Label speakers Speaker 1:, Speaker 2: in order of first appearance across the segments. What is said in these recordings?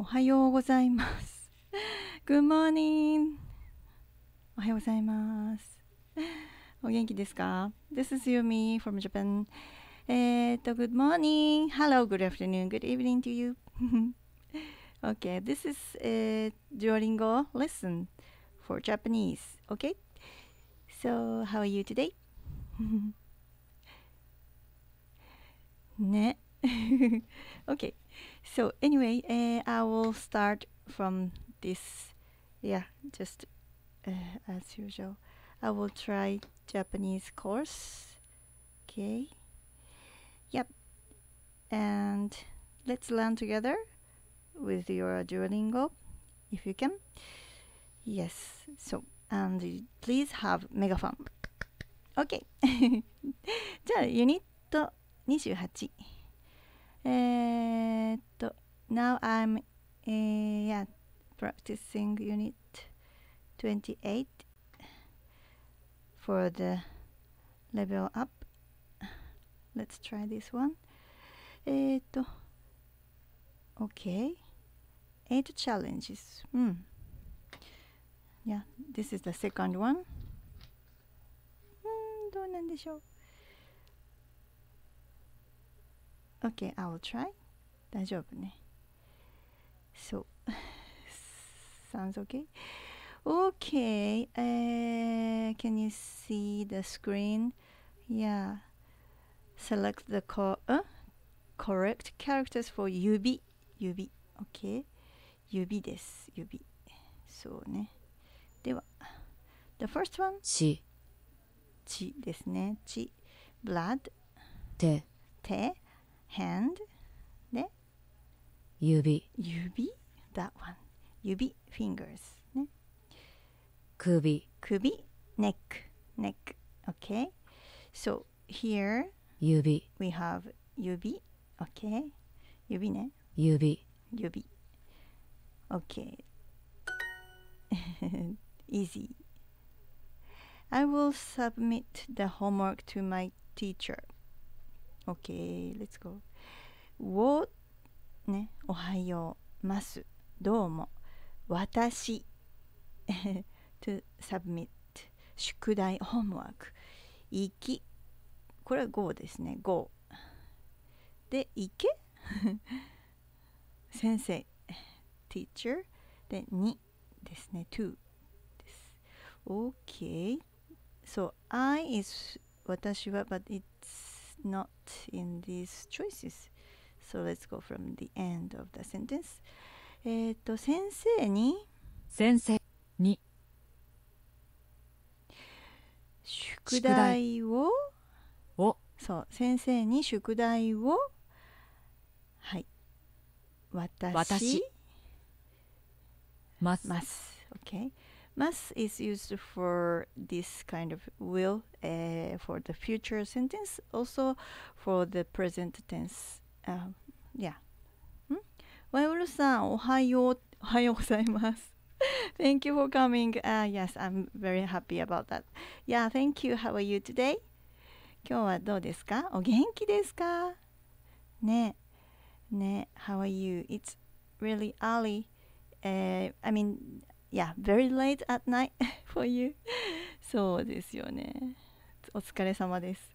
Speaker 1: おはようございます。Good morning! おはようございます。お元気ですか ?This is Yumi from Japan. えっと、Good morning! Hello, good afternoon, good evening to you. okay, this is、a Duolingo lesson for Japanese. Okay? So, how are you today? ね。okay. So anyway, uh, I will start from this. Yeah, just uh, as usual. I will try Japanese course. Okay. Yep. And let's learn together with your Duolingo if you can. Yes. So, and please have megaphone. OK. じゃあ、ユニット28。えっと eh, now i eh, yeah, practicing unit 28 for the level up let's try this one Eto, eh, okay eight challenges Hmm. yeah this is the second one どうなんでしょう hmm, Okay, I will try. 大丈夫ね。So, sounds okay? Okay, uh, can you see the screen? Yeah. Select the uh, correct characters for yubi. Yubi, okay. Yubi The first one? 血。血ですね。血。blood. 手。手。hand で指指 that one 指 fingers ね首首 neck neck okay so here 指 we have 指 okay 指ね指指 okay easy I will submit the homework to my teacher OK, let's go. を、ね、おはよう、ます、どうも、私、to submit, 宿題、ホームワーク、行き、これは go ですね、go。で、行け 先生、teacher。で、にですね、to です。OK。So, I is 私は、but it not in these choices. So let's go from the end of the sentence. えっと、先生に先生に宿題ををそう、先生に宿題をはい私ますます OK ます is used for this kind of will uh, for the future sentence, also for the present tense. Um, yeah. Hmm? Thank you for coming. Uh, yes, I'm very happy about that. Yeah, thank you. How are you today? 今日はどうですかお元気ですかねね How are you? It's really early. Eh, I mean, yeah, very late at night for you. そうですよね。お疲れ様です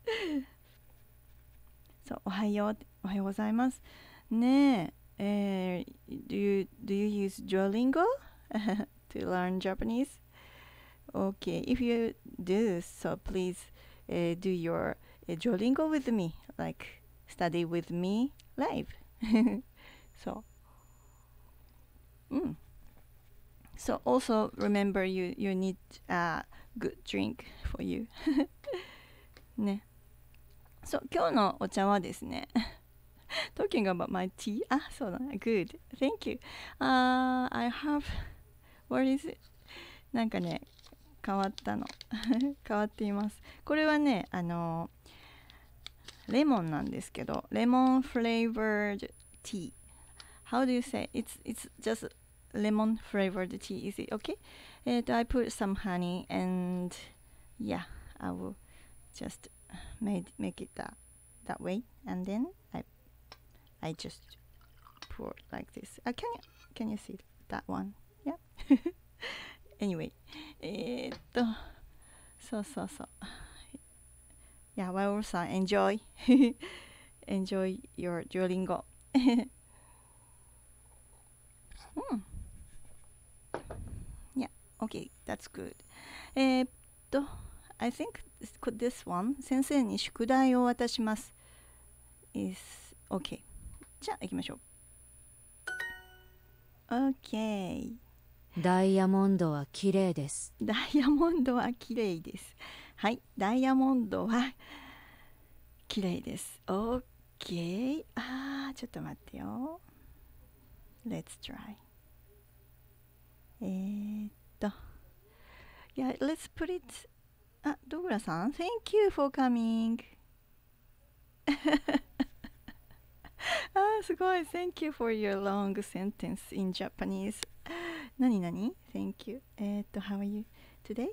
Speaker 1: そうおはようおはようございますねええー、do you do you use Duolingo to learn Japanese okay if you do so please、uh, do your uh, with me like study with me live そううん mm. So also remember you you need a good drink for you ねそう今日のお茶はですね talking about my tea あそうだね good thank you あ、uh, I have what is it なんかね変わったの変わっていますこれはねあのレモンなんですけどレモンフレーバー tea how do you say it's it's just lemon flavored tea is it okay and I put some honey and yeah I will just made make it that that way and then I I just pour like this uh, can you can you see that one yeah anyway so. yeah well also enjoy enjoy your Duolingo Hmm. yeah okay that's good えー、っと I think this one 先生に宿題を渡します is OK じゃあ行きましょう OK ダイヤモンドは綺麗ですダイヤモンドは綺麗ですはいダイヤモンドは綺麗です OK あーちょっと待ってよ Let's try えー、っと Yeah, let's put it あ、ドグラさん、Thank you for coming. あ、すごい。Thank you for your long sentence in Japanese. 何何 ?Thank you. えっと、How are you today?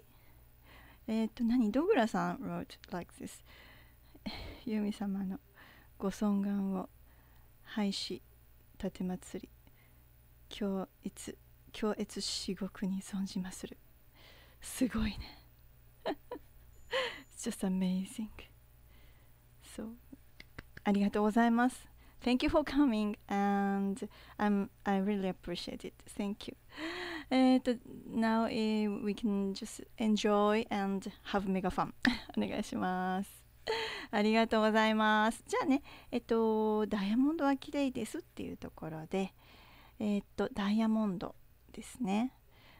Speaker 1: えっと、何ドグラさん wrote like this. ユミ様のご尊顔を廃止、立て祭り、強越、強越至極に存じまする。すごいね。just amazing. So, ありがとうございます。Thank you for coming and I'm, I really appreciate it. Thank you. えっと、now、we can just enjoy and have mega fun. お願いします。ありがとうございます。じゃあね、えっと、ダイヤモンドは綺麗ですっていうところで、えっと、ダイヤモンドですね。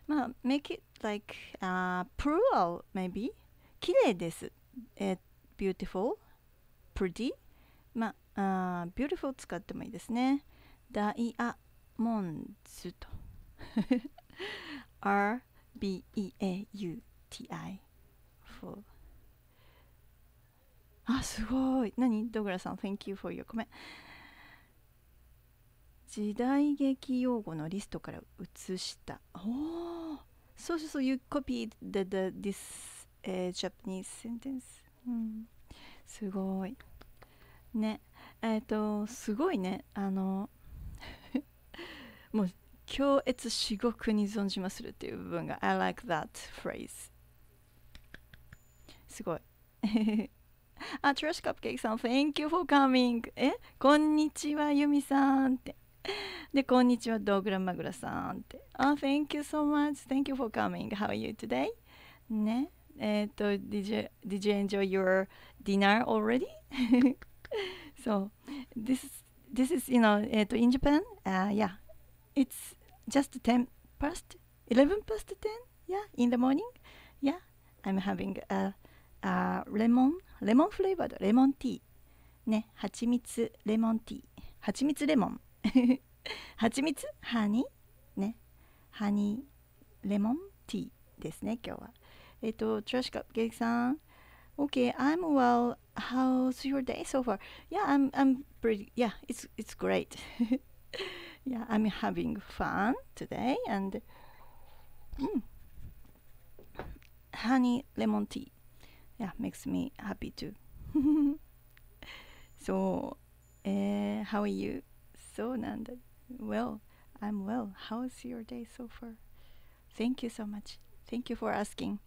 Speaker 1: まあ、make it like、uh, plural maybe? 綺麗です。えー、beautiful, pretty まあ、beautiful 使ってもいいですね。ダイアモンズと。R-B-E-A-U-T-I for あ、すごい。何ドグラさん、Thank you for your comment. 時代劇用語のリストから移した。おお。そうそうそう、you copied the, the, this えー、Japanese sentence、うん、すごいねえっ、ー、とすごいねあのもう強烈至極に存じまするっていう部分が I like that phrase すごいあ、Trash Cupcake さん Thank you for coming えこんにちはユミさんってで、こんにちは、ドーグラマグラさんって。あ、oh,、Thank you so much. Thank you for coming. How are you today? ね。えっ、ー、と eh, did you, did you enjoy your dinner already? so this this is you know えっ、と eh, in Japan、uh, yeah it's just 10 past 11 past 10 yeah in the morning yeah I'm having a, a lemon lemon flavored lemon tea ね蜂蜜レモンティー蜂蜜レモン蜂蜜ハニーねハニーレモンティーですね今日は えっと trishka Okay, I'm well. How's your day so far? Yeah, I'm I'm pretty yeah, it's it's great. yeah, I'm having fun today and mm, honey lemon tea. Yeah, makes me happy too. so, uh, how are you? So, Nanda. Well, I'm well. How's your day so far? Thank you so much. Thank you for asking.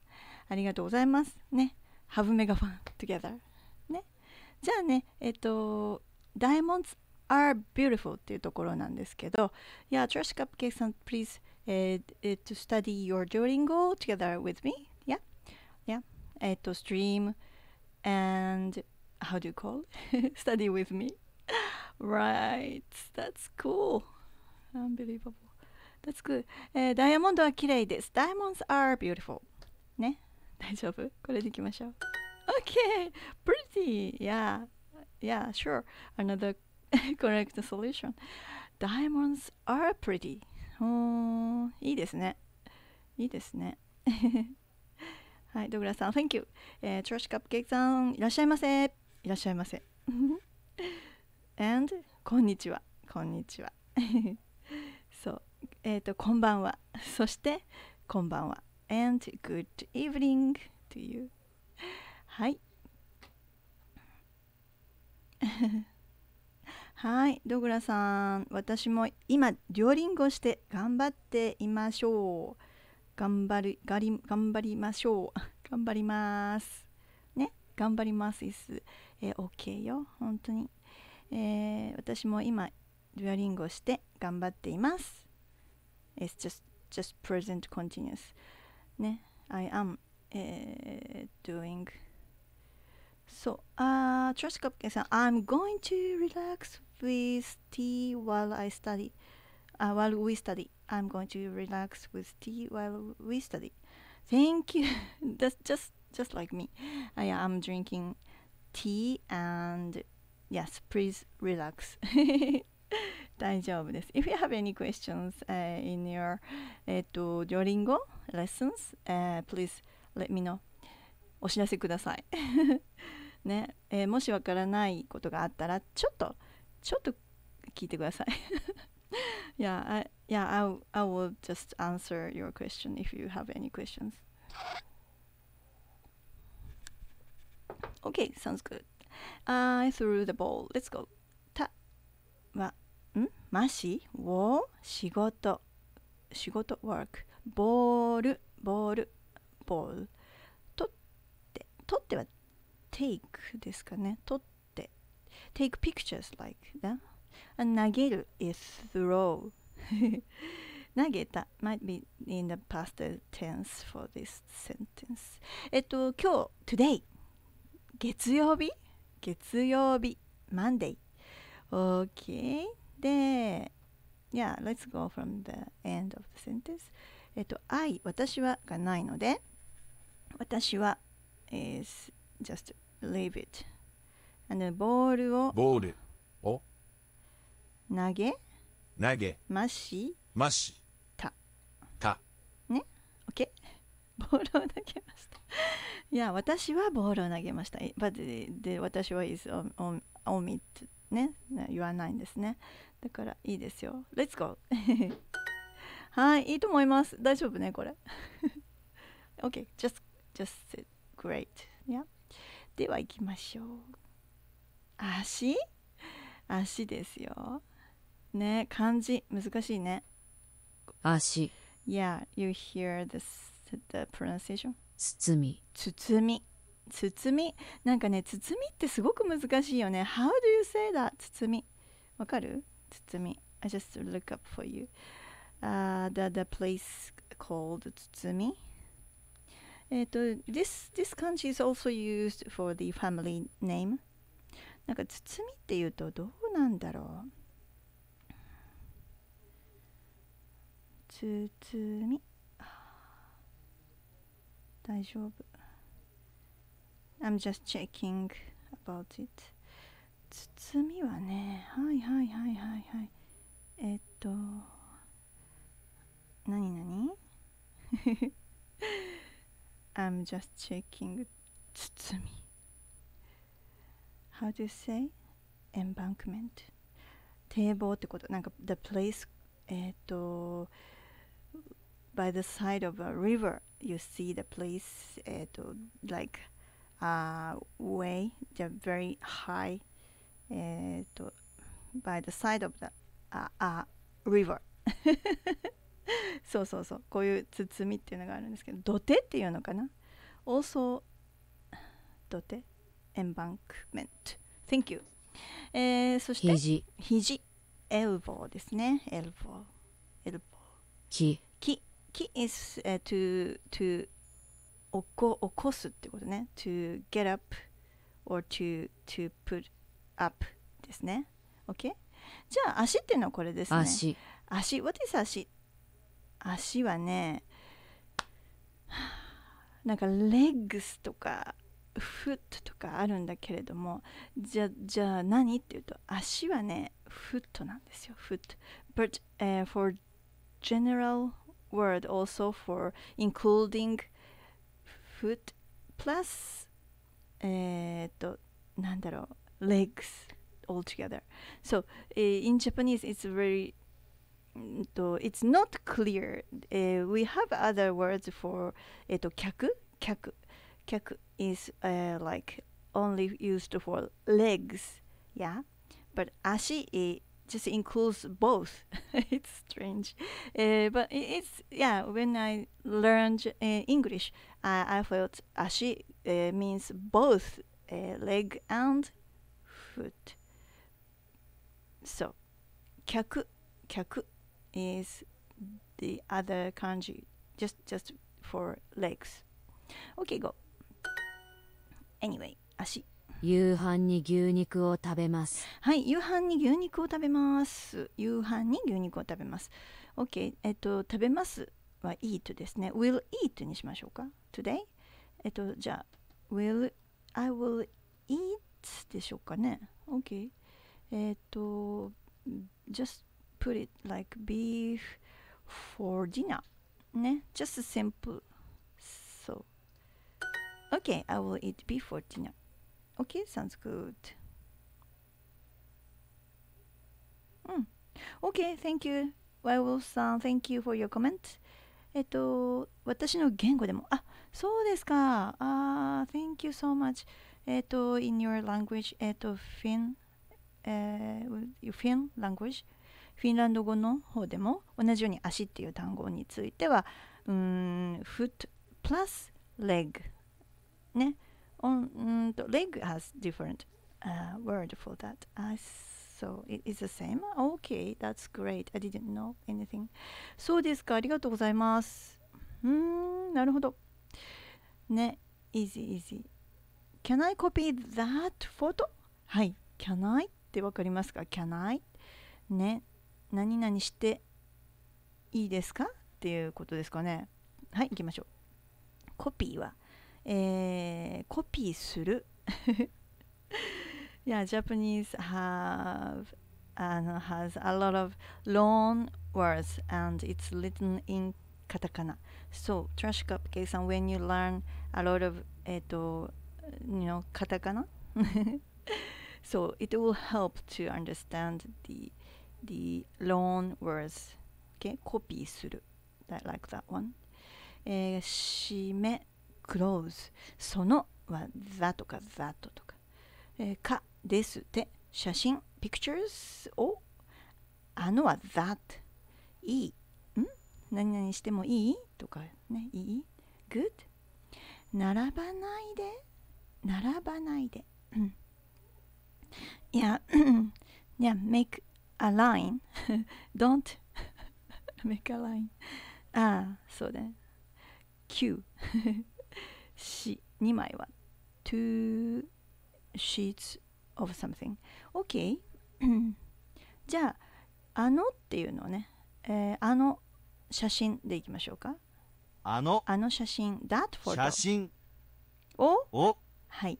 Speaker 1: ありがとうございます。ね。ハブメガファン、together. ね。じゃあね、えっと、Diamonds are beautiful っていうところなんですけど、Yeah, Trash Cupcake さん、please、uh, to study your Duolingo together with me. Yeah. Yeah. えっと、stream and how do you call study with me. right. That's cool. Unbelievable. That's good. えー、ダイヤモンドは綺麗です。Diamonds are beautiful. ね。大丈夫これでいきましょう OK pretty yeah yeah sure another correct solution diamonds are pretty ん、いいですねいいですねはい、ドグラさん、Thank you、えー。トラッシ Cupcake さん、いらっしゃいませ。いらっしゃいませ。And、こんにちは。こんにちは。そう、えっ、ー、と、こんばんは。そして、こんばんは。and good evening to you はいはいドグラさん私も今両リンゴして頑張っていましょう頑張りがり頑張りましょう 頑張りますね頑張ります is、えー、OK よ本当に、えー、私も今デュアリンゴして頑張っています It's just just present continuous ね i eh, doing そうあトラシカッフケさん I am、えー、doing そうあトラシカップケさん I'm going to relax with tea while I study、uh, while we study I'm going to relax with tea while we study Thank you that's just just like me I am drinking tea and yes please relax If you have any questions、uh, eh, in your えっと、デュオリンゴ eh, lessons、uh, please let me know お知らせくださいね、えー、もしわからないことがあったらちょっとちょっと聞いてください Yeah, I, yeah I, I will just answer your question if you have any questions Okay, sounds good I threw the ball, let's go たはんましを仕事仕事 work ボール、ボール、ボール。とって、とっては take ですかね。とって。take pictures like that. 投げる is throw. 投げた might be in the past tense for this sentence. えっと、今日、today。月曜日月曜日 Monday okay で yeah let's go from the end of the sentence えっと「I」「私は」がないので私は、is just leave it and ボールをボールを投げ投げましましたたね OK ボールを投げましたいや私はボールを投げました But で私は is omit om ね言わないんですねだからいいですよ Let's go はいいいと思います大丈夫ねこれ OK just just sit great yeah では行きましょう足足ですよね漢字難しいね足 Yeah, you hear this, the pronunciation? 包み包み包みなんかね包みってすごく難しいよね How do you say that? 包みわかる包み I just look up for you uh, the, the place called Tsutsumi. this, this kanji is also used for the family name. なんか包みっていうとどうなんだろう包み大丈夫 I'm just checking about it 包みはねはいはいはいはいはいえっと Nani nani? I'm just checking Tsutsumi. How do you say? Embankment. 堤防ってことなんか the place えっと by the side of a river you see the place えっと like uh, way the very high えっと by the side of the uh, uh, river そうそうそうこういう包みっていうのがあるんですけど土手っていうのかな also 土手 embankment thank you えー、そして肘肘 elbow ですね elbow elbow 木木木 is、uh, to to 起こ起こすってことね to get up or to to put up ですね OK じゃあ足っていうのはこれですね足足 what is 足足はねなんかレッグスとかフットとかあるんだけれどもじゃじゃあ何っていうと足はねフットなんですよフット but、uh, for general word also for including foot plus えっとなんだろう legs altogether so、uh, in Japanese it's very it's not clear. Uh, we have other words for it. Kyaku, kyaku, kyaku is uh, like only used for legs, yeah. But ashi just includes both. it's strange, uh, but it's yeah. When I learned English, I, I felt ashi means both leg and foot. So, kyaku, kyaku. is the other kanji just just for legs okay go anyway 足夕飯に牛肉を食べますはい夕飯に牛肉を食べます夕飯に牛肉を食べます OK えっと食べますは eat ですね will eat にしましょうか today えっとじゃあ will I will eat でしょうかね OK えっと just put it like beef for dinner ね just simple so okay I will eat beef for dinner okay sounds good うん okay thank you w ワイオさん thank you for your comment えっと私の言語でもあそうですかあ、uh, thank you so much えっと in your language えっと fin えー、uh, fin language フィンランド語の方でも同じように足っていう単語についてはうん foot plus leg ねうんと leg has different、uh, word for that、uh, so it is the same okay that's great I didn't know anything そうですかありがとうございますうんなるほどね easy easy can I copy that photo はい can I ってわかりますか can I ね何々していいですかっていうことですかねはい行きましょうコピーは、えー、コピーするいや、Japanese have and has a lot of long words and it's written in katakana. So, trash cup case and when you learn a lot of えっと、you know katakana, so it will help to understand the the loan words okay コピーする that like that one えー、締め close そのは that とか that とか、えー、かですって写真 pictures をあのは that いいん何々してもいいとかねいい good 並ばないで並ばないでいや yeah make アライン e don't make a line ああそうだね9 2 枚は2 sheets of something OK じゃああのっていうのをね、えー、あの写真でいきましょうかあのあの写真 that photo 写真をおはい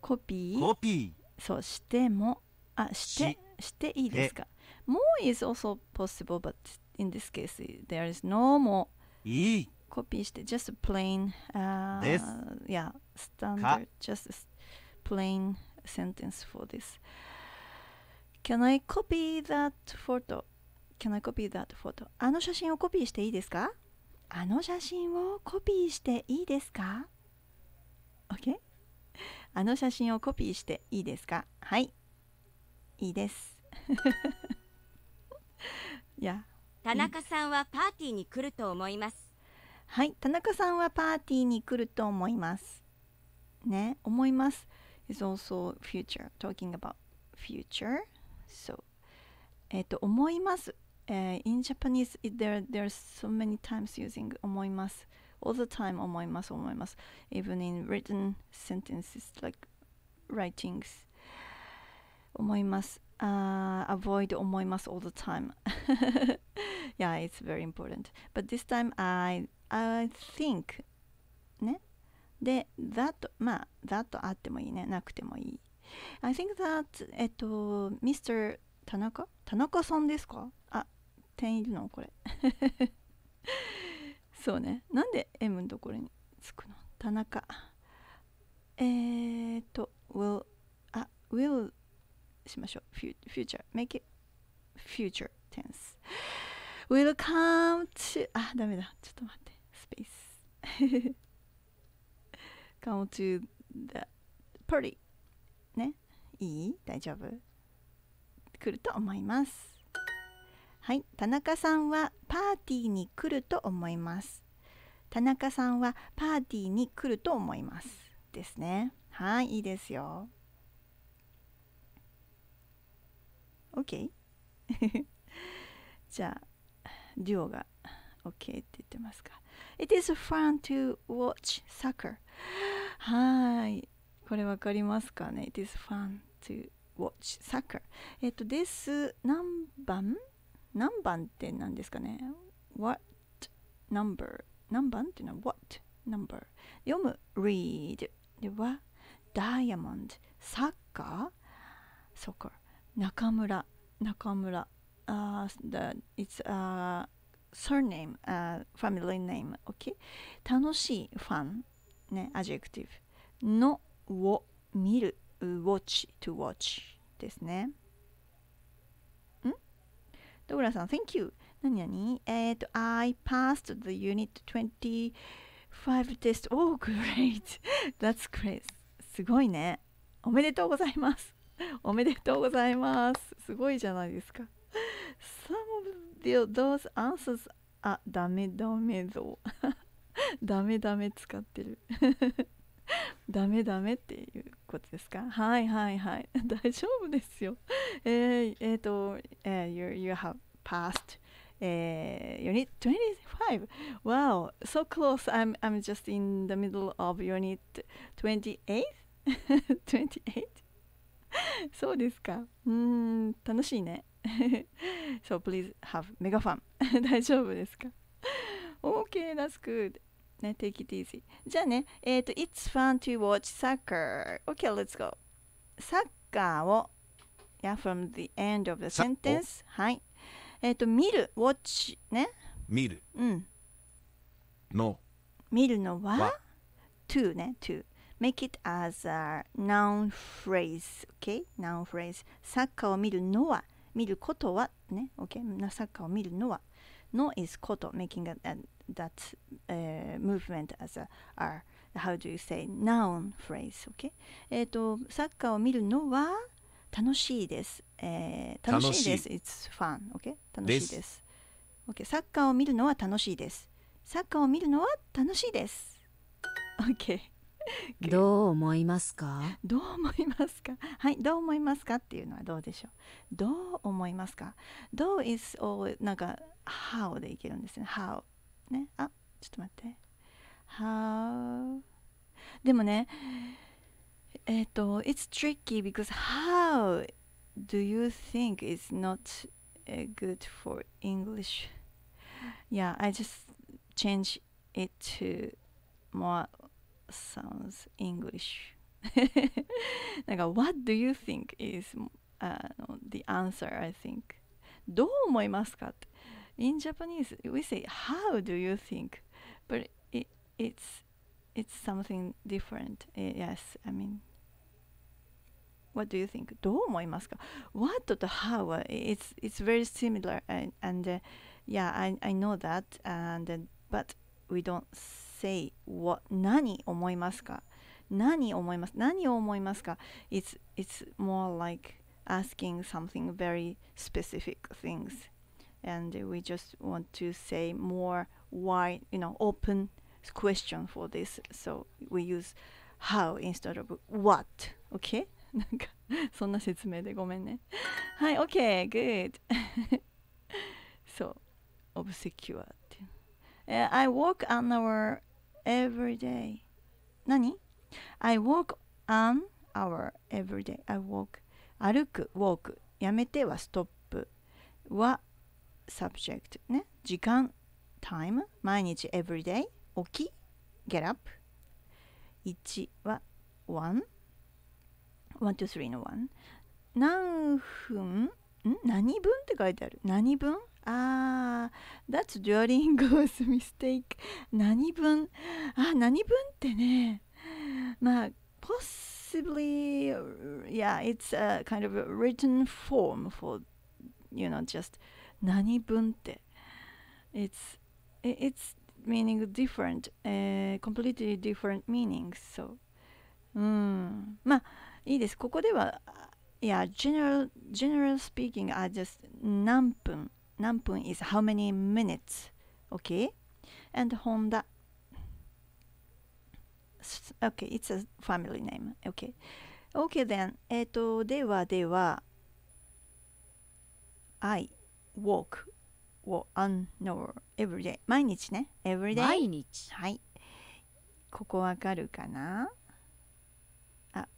Speaker 1: コピーコピーそしてもあしてしていいですか more is also possible but in this case there is no more いいコピーして just plain、uh, です yeah standard just plain sentence for this Can I copy that photo? Can I copy that photo? あの写真をコピーしていいですかあの写真をコピーしていいですか ?OK? あの写真をコピーしていいですかはい。いいです。や田中さんはパーティーに来ると思いますはい田中さんはパーティーに来ると思いますね思います is also future talking about future so えっと思います、えー、in Japanese there there are so many times using 思います all the time 思います思います even in written sentences like writings 思います。Uh, avoid 思います all the time. yeah, it's very important. But this time I, I think ね。で、that まあ、that あってもいいね。なくてもいい。I think that えっと、Mr. 田中田中さんですかあ、点いるのこれ。そうね。なんで M のところにつくの田中。えー、っと、will あ、will しましょう。future, make it future tense. will come to あ、ダメだ。ちょっと待って。スペース。come to the party. ね。いい大丈夫来ると思います。はい。田中さんはパーティーに来ると思います。田中さんはパーティーに来ると思います。ですね。はい。いいですよ。OK? じゃあ、デュオが OK って言ってますか。It is fun to watch soccer. はい。これわかりますかね ?It is fun to watch soccer. えっと、です。何番何番って何ですかね ?What number? 何番っていうのは What number? 読む read ではダイヤモンド、サッカーソッカー。中村中村ああ、r a u h the, it's a surname, uh, family name. Okay. 楽しいファン。ね、adjective。のを見る。watch to watch ですね。んドグラさん、Thank you! 何何えっ、ー、と、I passed the unit 25 test. Oh, great! That's great! すごいね。おめでとうございます。おめでとうございます。すごいじゃないですか。Some of those answers あ、ダメダメぞ。ダメダメ使ってる。ダメダメっていうことですかはいはいはい。大丈夫ですよ。えー、えー、と、えー、you, you have passed. えー、unit 25 wow so close I'm, I'm just in the middle of unit 28 28そうですか。うん、楽しいね。so please have mega fun. 大丈夫ですか ?Okay, that's good. ね、take it easy. じゃあね、えっ、ー、と、It's fun to watch soccer. Okay, let's go. サッカーを、yeah, from the end of the sentence. はい。えっ、ー、と、見る、watch ね。見る。うん。の。見るのは、は to ね、to。make it as a noun phrase, okay? noun phrase サッカーを見るのは見ることはね、okay? サッカーを見るのはの is こと making a, a, that、uh, movement as a r how do you say noun phrase, okay? えっとサッカーを見るのは楽しいです、えー、楽しいです it's fun, okay? 楽しいです okay? サッカーを見るのは楽しいですサッカーを見るのは楽しいです OK どう思いますかどう思いますかはいどう思いますかっていうのはどうでしょうどう思いますかどう is all なんか how でいけるんですね how ねあちょっと待って how でもねえっ、ー、と it's tricky because how do you think is not good for English yeah I just change it to more sounds English. なんか What do you think is、uh, the answer I think どう思いますかって In Japanese we say How do you think but it, it's it's something different. Eh, yes I mean What do you think どう思いますか What と How it's, it's very similar and, and、uh, yeah I, I know that and but we don't say what 何思いますか何思います何を思いますか it's, it's more like asking something very specific things and we just want to say more wide you know open question for this so we use how instead of what okay なんかそんな説明でごめんねはい OK good So, obsecure って、uh, I walk an hour every day 何 ?I walk an hour every day I walk 歩く walk やめてはストップは subject ね時間 time 毎日 every day 起き get up 1は one 123の1何分ん何分って書いてある何分あー、that's Duolingo's mistake 何分あ、何分ってね、まあ、possibly, yeah, it's a kind of a written form for, you know, just 何分って。It's, it's meaning different,、uh, completely different meanings, so. うん、まあ、いいです。ここでは、いや、general, mm. general speaking, I just 何分。何分 is how many minutes okay and Honda okay it's a family name okay okay then えっとではでは I walk or an hour every day 毎日ね every day 毎日はいここわかるかなあ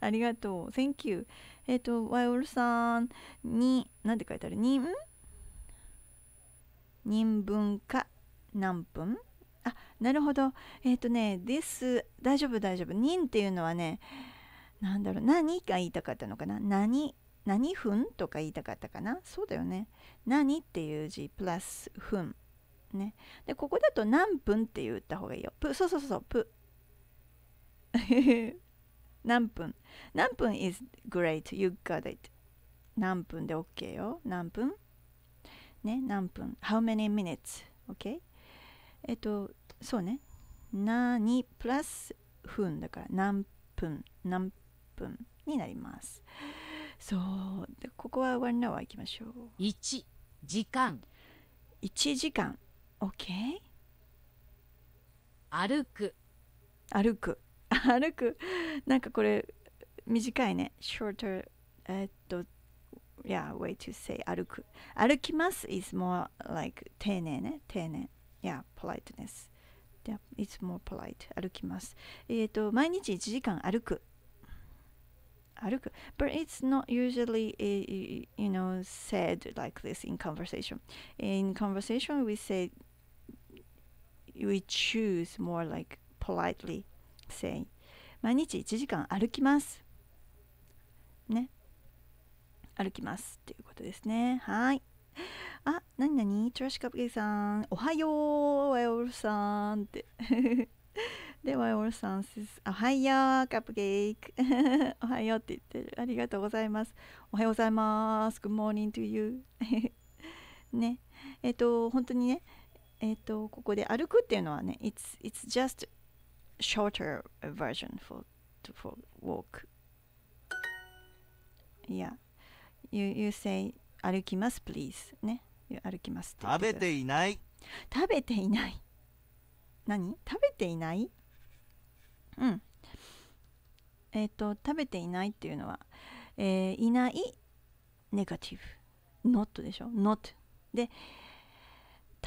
Speaker 1: ありがとう Thank you えっ、ー、と、ワイオルさんに、なんて書いてある人人分か何分あ、なるほど。えっ、ー、とね、です、大丈夫大丈夫。人っていうのはね、なんだろう、何が言いたかったのかな何、何分とか言いたかったかなそうだよね。何っていう字、プラス分。ね。で、ここだと何分って言った方がいいよ。ぷ、そうそうそう、ぷ。何分何分 is great. You got it. 何分で OK よ。何分ね、何分。How many minutes? OK? えっと、そうね。何プラス分だから何分、何分になります。そう。でここは one h o u いきましょう。1、時間。1時間。OK? 歩く。歩く。歩くなんかこれ短いね shorter えっと yeah way to say 歩く歩きます is more like 丁寧ね丁寧 yeah politeness yeah it's more polite 歩きますえっと毎日1時間歩く歩く but it's not usually eh, you know said like this in conversation in conversation we say we choose more like politely 繊維毎日1時間歩きますね歩きますっていうことですねはいあなになにトラッシュカップケーさんおはようワイオルさんって でワイオルさんおはようカップケーク。おはようって言ってるありがとうございますおはようございます Good morning to you ねえっ、ー、と本当にねえっ、ー、とここで歩くっていうのはね it's, it's just shorter version for to, for walk. Yeah. You you say 歩きます please ね。You 歩きます食べていない。食べていない。何？食べていない？うん。えっ、と食べていないっていうのは、えー、いないネガティブ not でしょ not で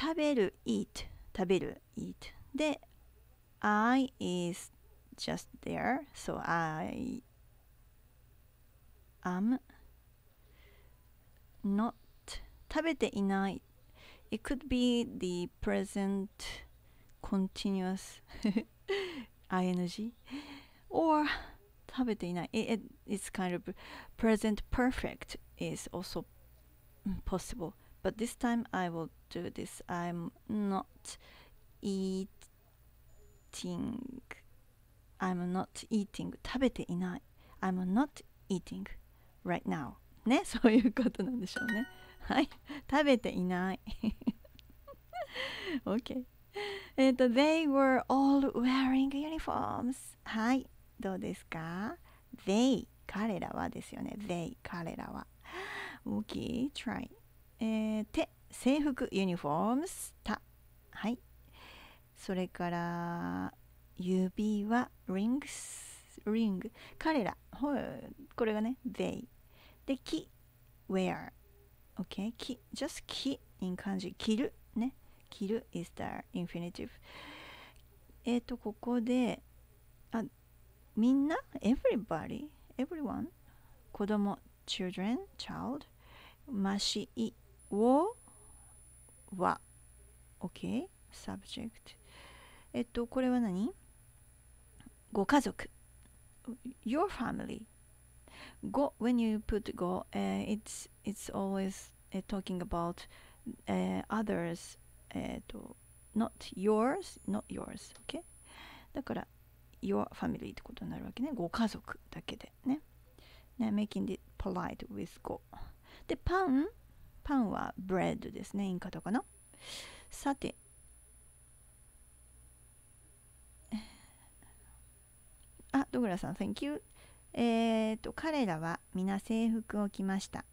Speaker 1: 食べる eat 食べる eat で I is just there, so I am not 食べていない It could be the present continuous ing or 食べていない it, it, It's kind of present perfect is also possible but this time I will do this I'm not eat eating I'm not eating 食べていない I'm not eating right now ねそういうことなんでしょうねはい食べていない OK えっと They were all wearing uniforms はいどうですか They 彼らはですよね They 彼らは OK try えー、手制服ユニフォーム s たはいそれから指輪 rings ring 彼らこれがね they で木 where OK 木 just 木 in 漢字着るね着る is the infinitive えっ、ー、とここであみんな everybody everyone 子供 children child ましいをは OK subject えっと、これは何ご家族。Your family. Go, when you put go,、uh, it's, it's always、uh, talking about、uh, others, えっと、not yours, not yours, okay? だから、your family ってことになるわけね。ご家族だけでね。ね making it polite with go. で、パンパンは bread ですね。インカとかの。さて、あ、ドグラさん、Thank you。えっ、ー、と、彼らは皆制服を着ました。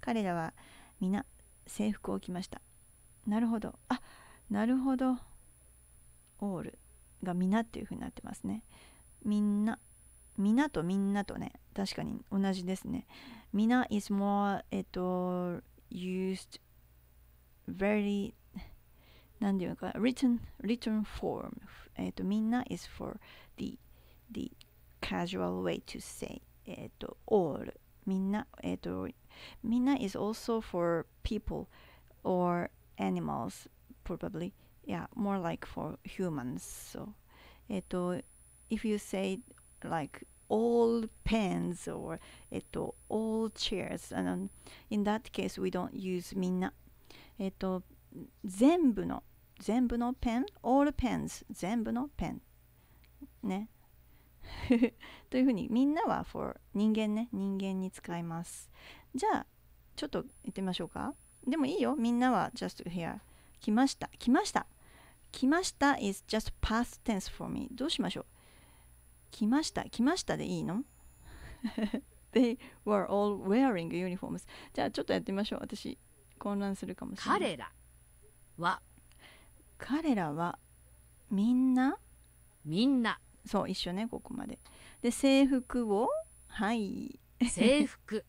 Speaker 1: 彼らは皆制服を着ました。なるほど。あ、なるほど。オールが皆っていう風になってますね。みんな。みなとみんなとね、確かに同じですね。みな is more, えっと、used very 何て言うか written, written form えっ、とみんな is for the casual way to say it all. Minna, eto, mina is also for people or animals, probably. Yeah, more like for humans. So, eto, if you say like all pens or eto, all chairs, and in that case, we don't use minna. Eto, pen? all pens 全部のペンね というふうにみんなは for 人間ね人間に使いますじゃあちょっと言ってみましょうかでもいいよみんなは just here 来ました来ました来ました is just past tense for me どうしましょう来ました来ましたでいいの They were all wearing uniforms じゃあちょっとやってみましょう私混乱するかもしれない彼らは彼らはみんなみんなそう一緒ねここまでで制服をはい制服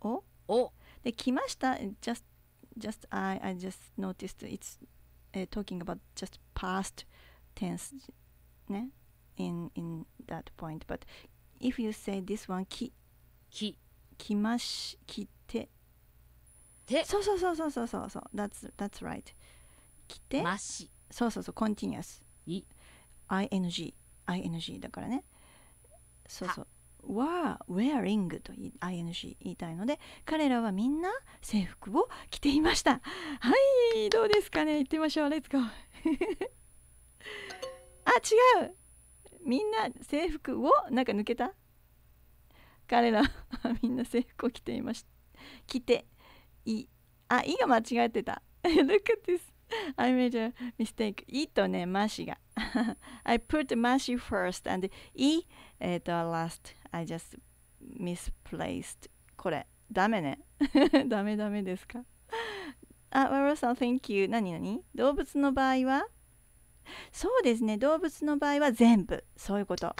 Speaker 1: おおで来ました just just I, I just noticed it's、uh, talking about just past tense ね in in that point but if you say this one きき来まし来ててそうそうそうそうそうそう that's that's right 来てましそうそうそう continuous い ing ing だからねそうそうは wearing と ing 言いたいので彼らはみんな制服を着ていましたはいどうですかね行ってみましょうレッツゴーあ違うみんな制服をなんか抜けた彼らはみんな制服を着ていました着ていあ「い」が間違えてた Look at this I made a mistake. いとね、ましが。I put まし first and い、えっ、と、last. I just misplaced. これ、ダメね。ダメダメですかあ、わらさん、thank you. 何何動物の場合はそうですね、動物の場合は全部。そういうこと。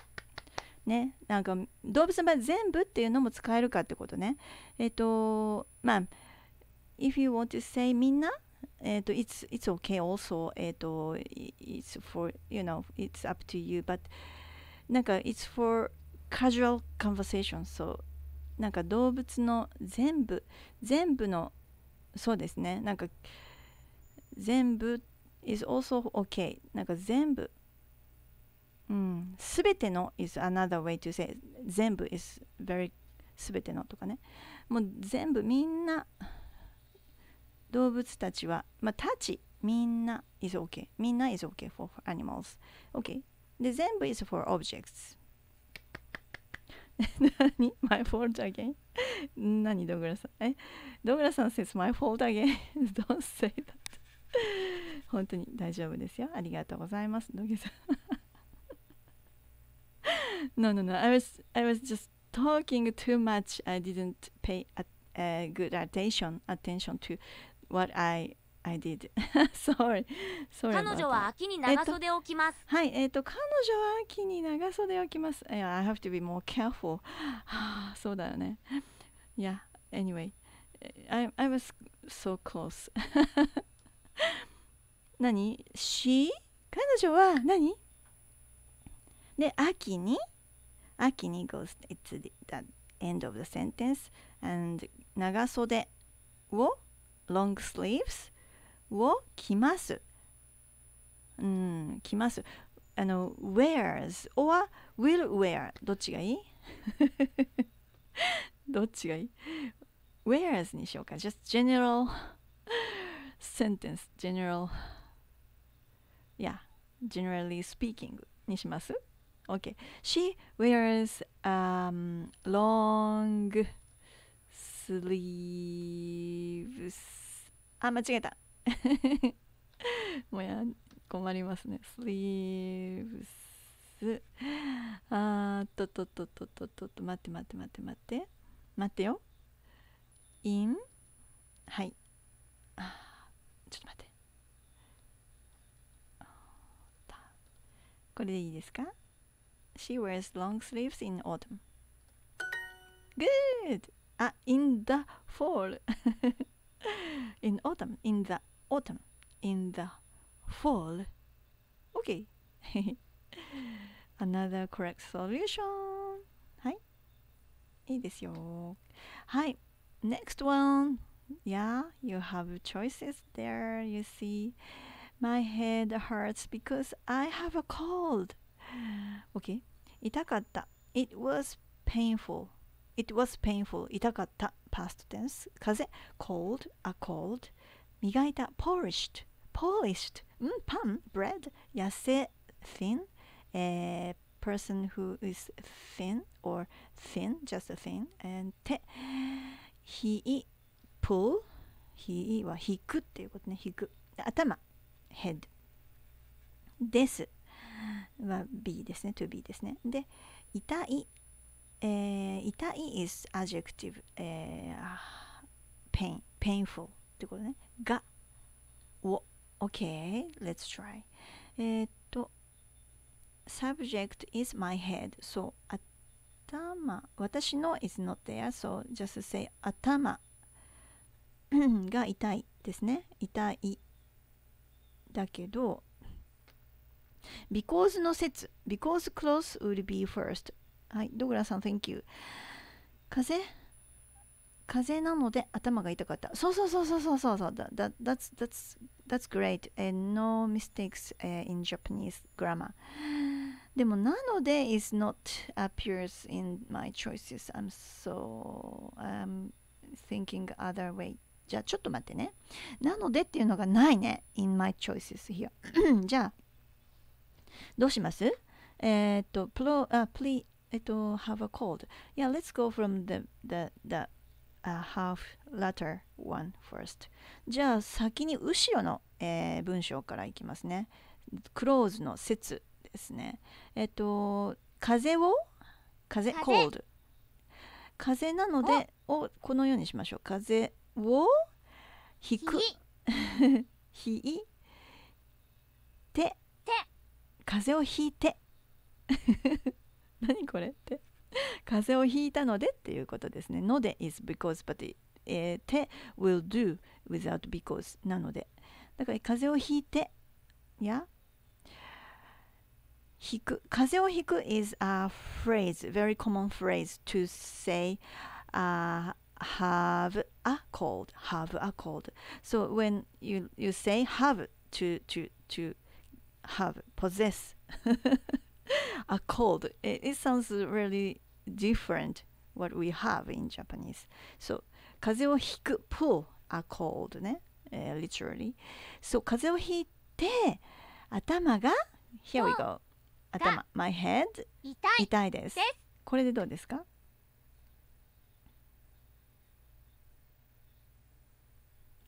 Speaker 1: ね、なんか動物の場合全部っていうのも使えるかってことね。えっ、と、まあ、if you want to say みんなえっ、と it's it's okay also えっ、と it's for you know it's up to you but なんか it's for casual conversation so なんか動物の全部全部のそうですねなんか全部 is also okay なんか全部うんすべての is another way to say 全部 is very すべてのとかねもう全部みんな動物たちは、まあ、たち、みんな is okay。みんな is okay for animals。Okay。で、全部 is for objects。何 ?My fault again? 何ドグラさんえドグラさん says my fault again. Don't say that. 本当に大丈夫ですよ。ありがとうございます。ドゲさん。no, no, no. I was, I was just talking too much. I didn't pay a, a good attention, attention to what I I did. Sorry. Sorry 彼女は秋に長袖を着ます。はい、えっ、と、彼女は秋に長袖を着ます。Yeah, I have to be more careful. そうだよね。Yeah, anyway. I, I was so close. 何 ?She? 彼女は何で、秋に秋に goes, it's the, the end of the sentence. And 長袖を long sleeves を着ます。うん、着ます。あの、wears mm, or will wear どっちがいいどっちがいい ?wears にしようか。just general sentence, general yeah, generally speaking にします ?OK。She wears um, long スリーブスあ間違えた もや困りますねスリーブスあーっととととととと待って待って待って待って待ってよインはいあちょっと待ってこれでいいですか She wears long sleeves in autumn. Good! uh, in the fall in autumn in the autumn in the fall okay another correct solution Hi. next one yeah you have choices there you see my head hurts because I have a cold okay it was painful it was painful. 痛かった past tense. 風 cold, a cold. 磨いた polished, polished. んパン bread. 痩せ thin. A person who is thin or thin, just a thin. And 手 he pull. he は引くっていうことね。引く。頭 head. ですは B ですね。to B ですね。で、痛いえー、痛い is adjective、えー、pain, painful ってことね。が、を、OK, let's try. えっと、subject is my head. そう、頭、私の is not there. So just say 頭が痛いですね。痛い。だけど、because の説、because close would be first. はい、ドグラさん、Thank you。風風なので頭が痛かった。そうそうそうそうそうそう That, that, that's, that's, that's great. And no mistakes、uh, in Japanese grammar. でも、なので is not appears in my choices. I'm so I'm thinking other way. じゃあ、ちょっと待ってね。なのでっていうのがないね。in my choices here. じゃあ、どうしますえっ、と、プロ、あ、プリ、えっと、have a cold. f i r s t じゃあ、先に後ろの、えー、文章からいきますね。クローズの説ですね。えっと、風を風風 c なのでをこのようにしましょう。風を引く。ひいて。風を引いて。何これって風邪をひいたのでっていうことですねので is because but えー、て will do without because なのでだから風邪をひいてや引く風邪をひく is a phrase very common phrase to say、uh, have a cold have a cold so when you you say have to to to have possess a c o l l e d It sounds really different what we have in Japanese. So 風邪を引く pull a c a l d ね、uh, literally. So 風を引いて頭が here we go 頭 my head 痛い痛いですこれでどうですか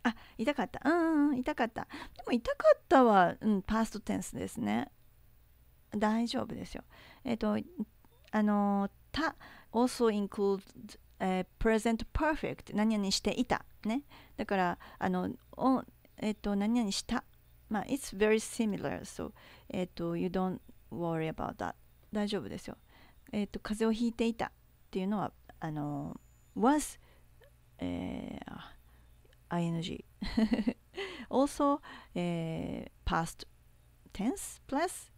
Speaker 1: あ痛かったうん、痛かったでも痛かったは、うん、past tense ですね大丈夫ですよ。えっ、と、あの、た also includes、present perfect 何々していた。ね。だから、あの、おえっ、と、何々した。まあ、it's very similar, so、えっ、と、you don't worry about that. 大丈夫ですよ。えっ、と、風邪をひいていたっていうのは、あの、was、えー、ing also、えー、past tense plus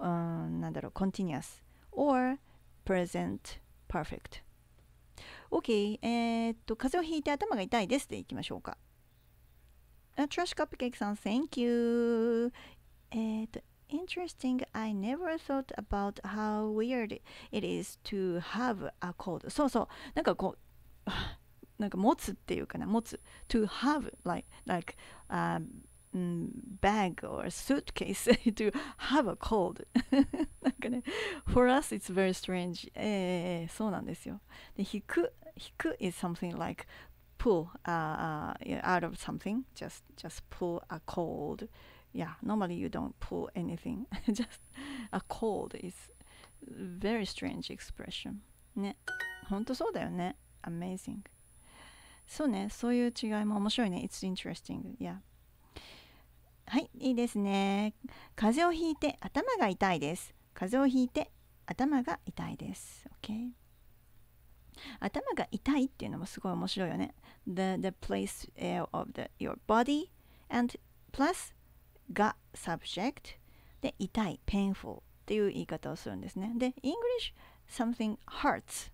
Speaker 1: うんなんだろう continuous or present perfect OK えー、っと風邪をひいて頭が痛いですでいきましょうか Trash Cupcake さん Thank you えっと Interesting. I never thought about how weird it is to have a cold. そうそう。なんかこう、なんか持つっていうかな、持つ。to have, like, like、uh, Mm, bag or suitcase to have a cold なんかね for us it's very strange えー、そうなんですよで引く引く eh, eh, eh, is something like pull uh, uh out of something just just pull a cold yeah normally you don't pull anything just a cold is very strange expression ねほんとそうだよね amazing そうねそういう違いも面白いね it's interesting yeah はい、いいですね。風邪をひいて頭が痛いです。風邪をひいて頭が痛いです。OK? 頭が痛いっていうのもすごい面白いよね。The, the place of the, your body and plus が subject で痛い painful っていう言い方をするんですね。で、English something hurts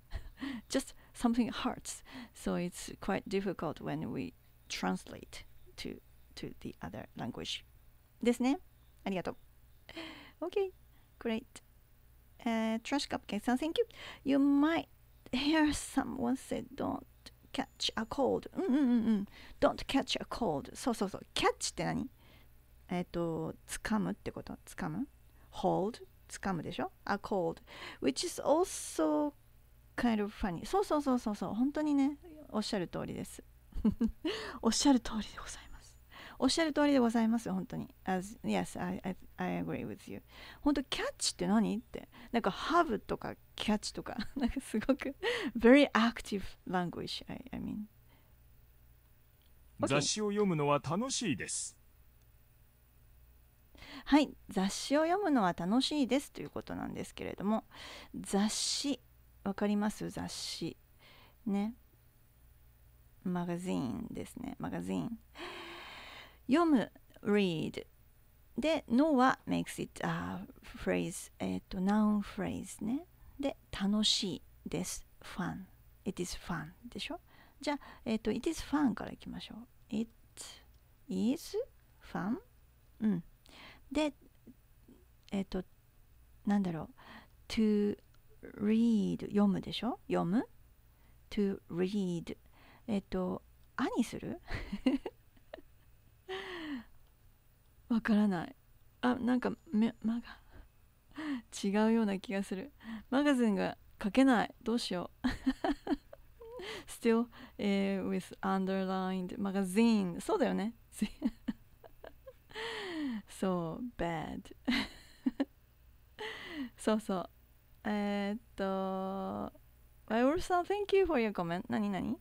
Speaker 1: just something hurts so it's quite difficult when we translate to to the other language ですねありがとう OK great、uh, trash cup さん thank you you might hear someone say don't catch a cold うんうんうんうん don't catch a cold そうそうそう catch って何えっ、ー、と掴むってこと掴む hold 掴むでしょ a cold which is also kind of funny そうそうそうそうそう本当にねおっしゃる通りですおっしゃる通りでございますおっしゃる通りでございます本当に As, Yes, I, I, I agree with you 本当キャッチって何ってなんかハブとかキャッチとか なんかすごく very active language I, I mean 雑誌を読むのは楽しいですはい雑誌を読むのは楽しいですということなんですけれども雑誌わかります雑誌ねマガジンですねマガジン読む read で no は makes it a phrase えっと noun phrase ねで楽しいです fun it is fun でしょじゃあ、えっ、と、it is fun からいきましょう。it is fun? うん。で、えっ、と、なんだろう。to read 読むでしょ読む to read えっ、と、あにするわからないあなんかめ間が違うような気がするマガジンが書けないどうしよう Still、えー、with underlined magazine そうだよね so bad そうそうえー、っと I also thank you for your comment 何何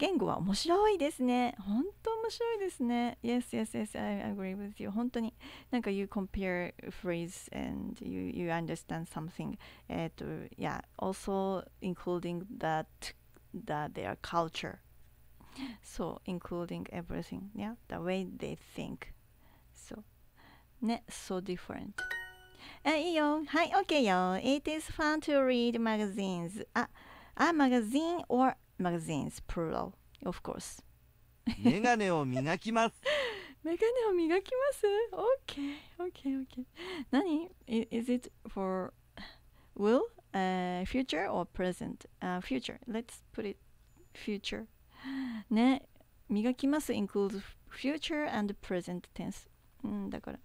Speaker 1: 言語は面白いですね。本当面白いですね。Yes, yes, yes, I agree with you. compare phrase and you, you understand something. えっと、yeah, also including that, that their culture. So, including everything. Yeah, the way they think. So, ね、so different. あ、いいよ。はい、OK よ。It is fun to read magazines. or magazines, plural, of course. メガネを磨きます。メガネを磨きます ?Okay, okay, okay. 何 Is it for will, uh, future or present?、Uh, future. Let's put it future. ね、磨きます includes future and present tense. うん、だから。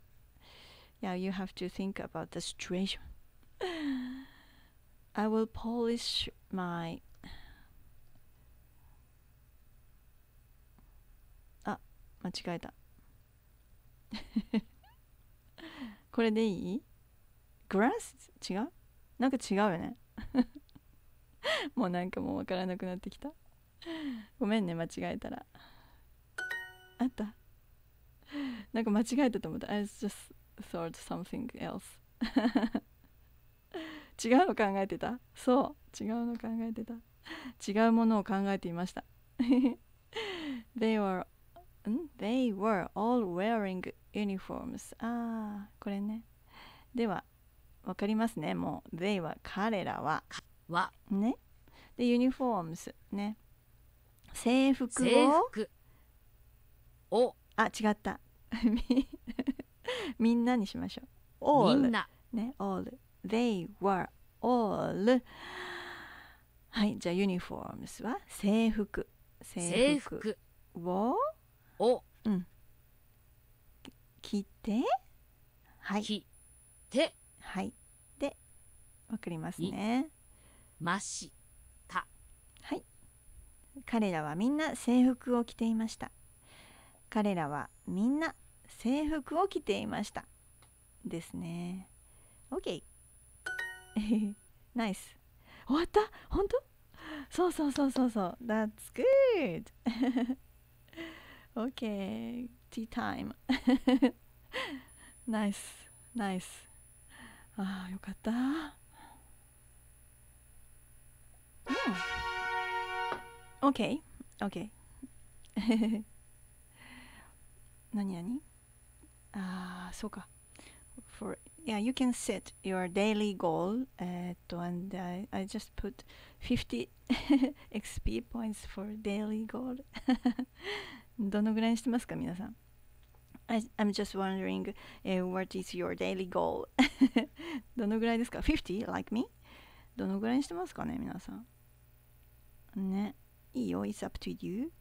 Speaker 1: Yeah, mm, you have to think about the situation. I will polish my 間違えた これでいいグラス違うなんか違うよね もうなんかもうわからなくなってきたごめんね間違えたらあったなんか間違えたと思った I just thought something else 違うの考えてたそう違うの考えてた違うものを考えていました They were ん They were all wearing uniforms. ああ、これね。では、わかりますね。もう、They は彼らは。は。ね。で、uniforms ね。制服を。制服を。あ、違った。みんなにしましょう。all。みんな。ね、all。They were all. はい、じゃあ、uniforms は制服。制服を。制服おうん切ってはい切ってはいで送りますねましたはい彼らはみんな制服を着ていました彼らはみんな制服を着ていましたですね OK ナイス終わった本当そうそうそうそうそう That's good Okay, tea time. nice, nice. ああ、よかった。うん。Okay, ah, hmm. okay. Ah, for yeah, you can set your daily goal, And I, I just put 50 XP points for daily goal. どのぐらいにしてますか皆さん I, I'm just wondering、uh, what is your daily goal? どのぐらいですか ?50? Like me? どのぐらいにしてますかね皆さん。ね。いいよ。It's up to you.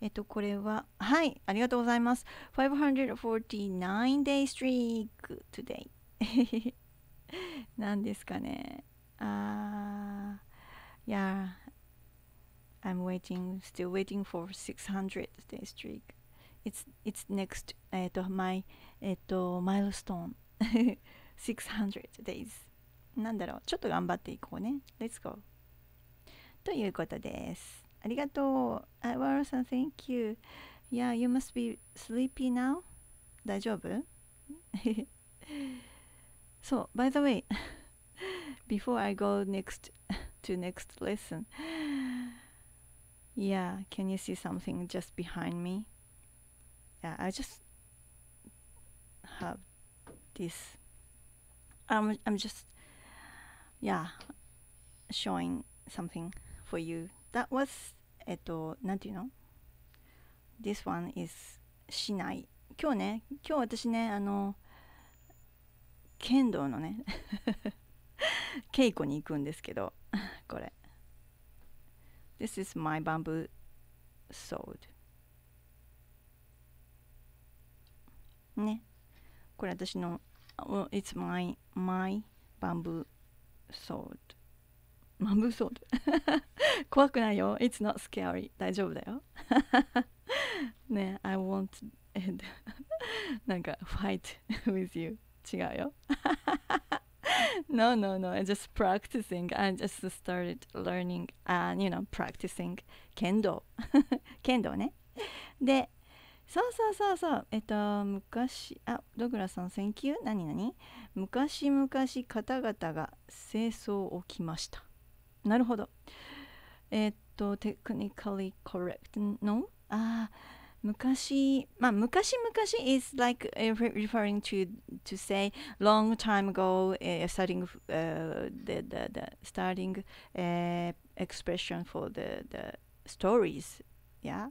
Speaker 1: えっと、これは、はい、ありがとうございます。549 day streak today. 何 ですかね。あー、いやー。I'm waiting, still waiting for 600 day streak. It's it's next uh, my えっ、ー、と uh, milestone 600 days なんたろうちょっと頑張っていこうね let Let's go ということですありがとう thank you Yeah you must be sleepy now 大丈夫 So by the way before I go next to next lesson Yeah, can you see something just behind me? Yeah, I just have this. I'm I'm just yeah showing something for you. That was えっとなんていうの？This one is ない。今日ね、今日私ねあの剣道のね稽古に行くんですけど、これ。This is my bamboo sword. ね。これ私の、well, it's my, my bamboo sword. マンブーソード怖くないよ。It's not scary. 大丈夫だよ。ね I w o n t t なんか、fight with you. 違うよ。no, no, no. I'm just practicing. I just started learning and, you know, practicing kendo. kendo, 剣道。剣道ね。で、そうそうそうそう。えっと、昔、あ、ドグラさん、Thank you? 何何昔々方々が清掃をきました。なるほど。えっと、テクニカリコレクトのああ。昔まあ昔々 is like uh, referring to to say long time ago uh, starting uh, the, the the starting uh, expression for the the stories yeah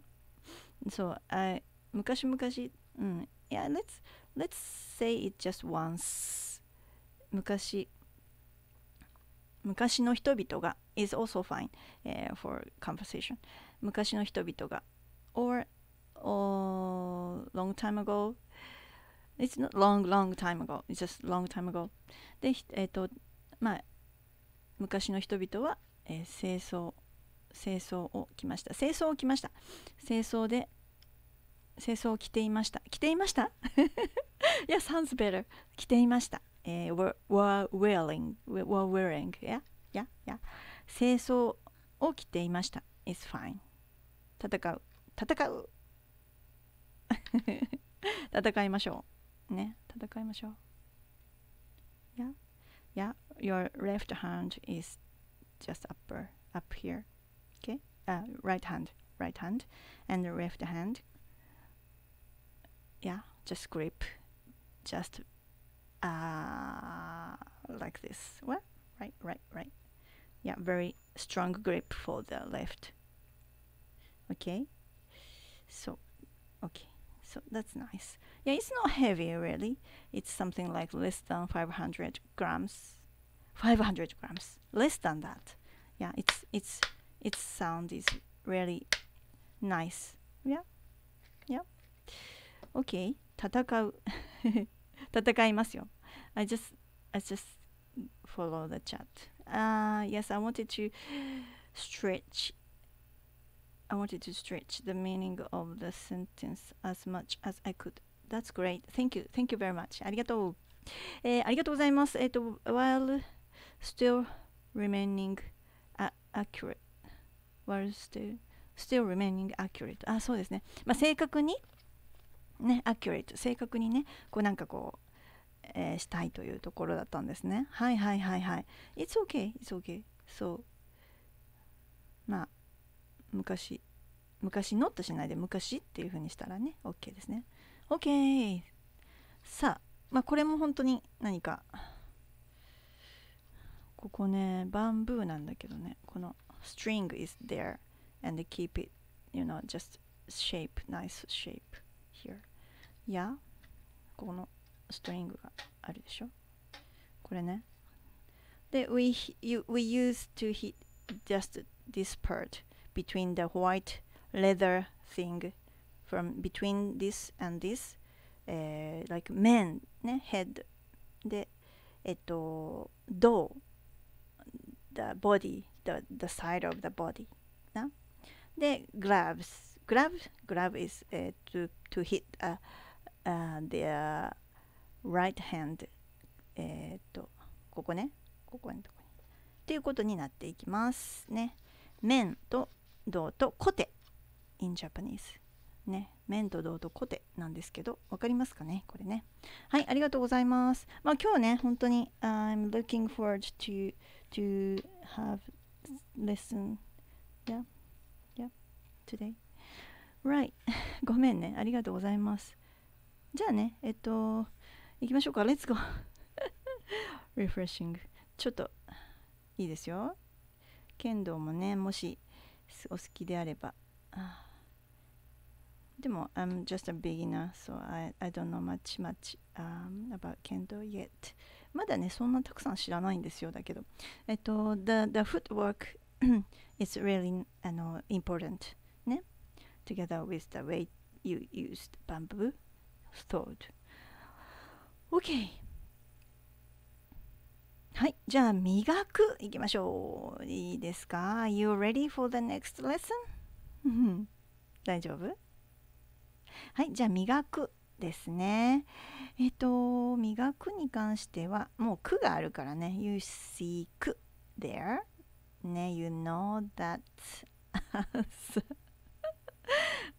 Speaker 1: so I 昔々うん yeah let's let's say it just once 昔昔の人々が is also fine、uh, for conversation 昔の人々が or oh, long time ago. It's not long, long time ago. It's just long time ago. で、えっ、ー、と、まあ、昔の人々は、えー、清掃、清掃を着ました。清掃を着ました。清掃で、清掃を着ていました。着ていました y e a sounds better. 着ていました。えー、were, were wearing, were wearing, yeah, yeah, yeah. 清掃を着ていました。It's fine. 戦う。戦う。戦いましょう。ね、戦いましょう。Yeah? Yeah, your left hand is just upper, up here. Okay? Uh, right hand, right hand. And the left hand. Yeah, just grip. Just uh, like this. What? Right, right, right. Yeah, very strong grip for the left. Okay? So, okay so that's nice. Yeah, it's not heavy really. It's something like less than 500 grams. 500 grams, less than that. Yeah, it's it's its sound is really nice. Yeah, yeah. Okay, tatakaimasu. I just I just follow the chat. Uh, yes, I wanted to stretch I wanted to stretch the meaning of the sentence as much as I could. That's great. Thank you. Thank you very much. ありがとう。えー、ありがとうございます。えっ、ー、と、while still remaining accurate. while still, still remaining accurate. あ、そうですね。まあ、正確に、ね、accurate。正確にね、こうなんかこう、えー、したいというところだったんですね。はいはいはいはい。It's okay, it's okay. そう。まあ昔昔のとしないで昔っていう風にしたらね OK ですね OK さあまあこれも本当に何かここねバンブーなんだけどねこの string is there and keep it you know just shape nice shape here やこのストリングがあるでしょこれねで we, you, we use to hit just this part between the white leather thing from between this and this、えー、like men ね head でえっと door the body the, the side of the body なで gloves glove glove is、uh, to, to hit a, uh, their right hand えっとここねここのとこにっていうことになっていきますね men と銅とコテ in Japanese ね面と銅とコテなんですけど分かりますかねこれねはいありがとうございますまあ今日ね本当に I'm looking forward to to have lesson yeah yeah today right ごめんねありがとうございますじゃあねえっと行きましょうか Let's go refreshing ちょっといいですよ剣道もねもしお好きであれば。でも、I'm just a beginner, so I, I don't know much, much、um, about kendo yet. まだね、そんなたくさん知らないんですよ、だけど。えっと、the, the footwork is really あの important, ね。together with the w a y you used bamboo stored. Okay. はい、じゃあ磨くいきましょう。いいですか ?You ready for the next lesson? 大丈夫はい、じゃあ磨くですね。えっ、と、磨くに関しては、もう句があるからね。You seek there. ね、You know that.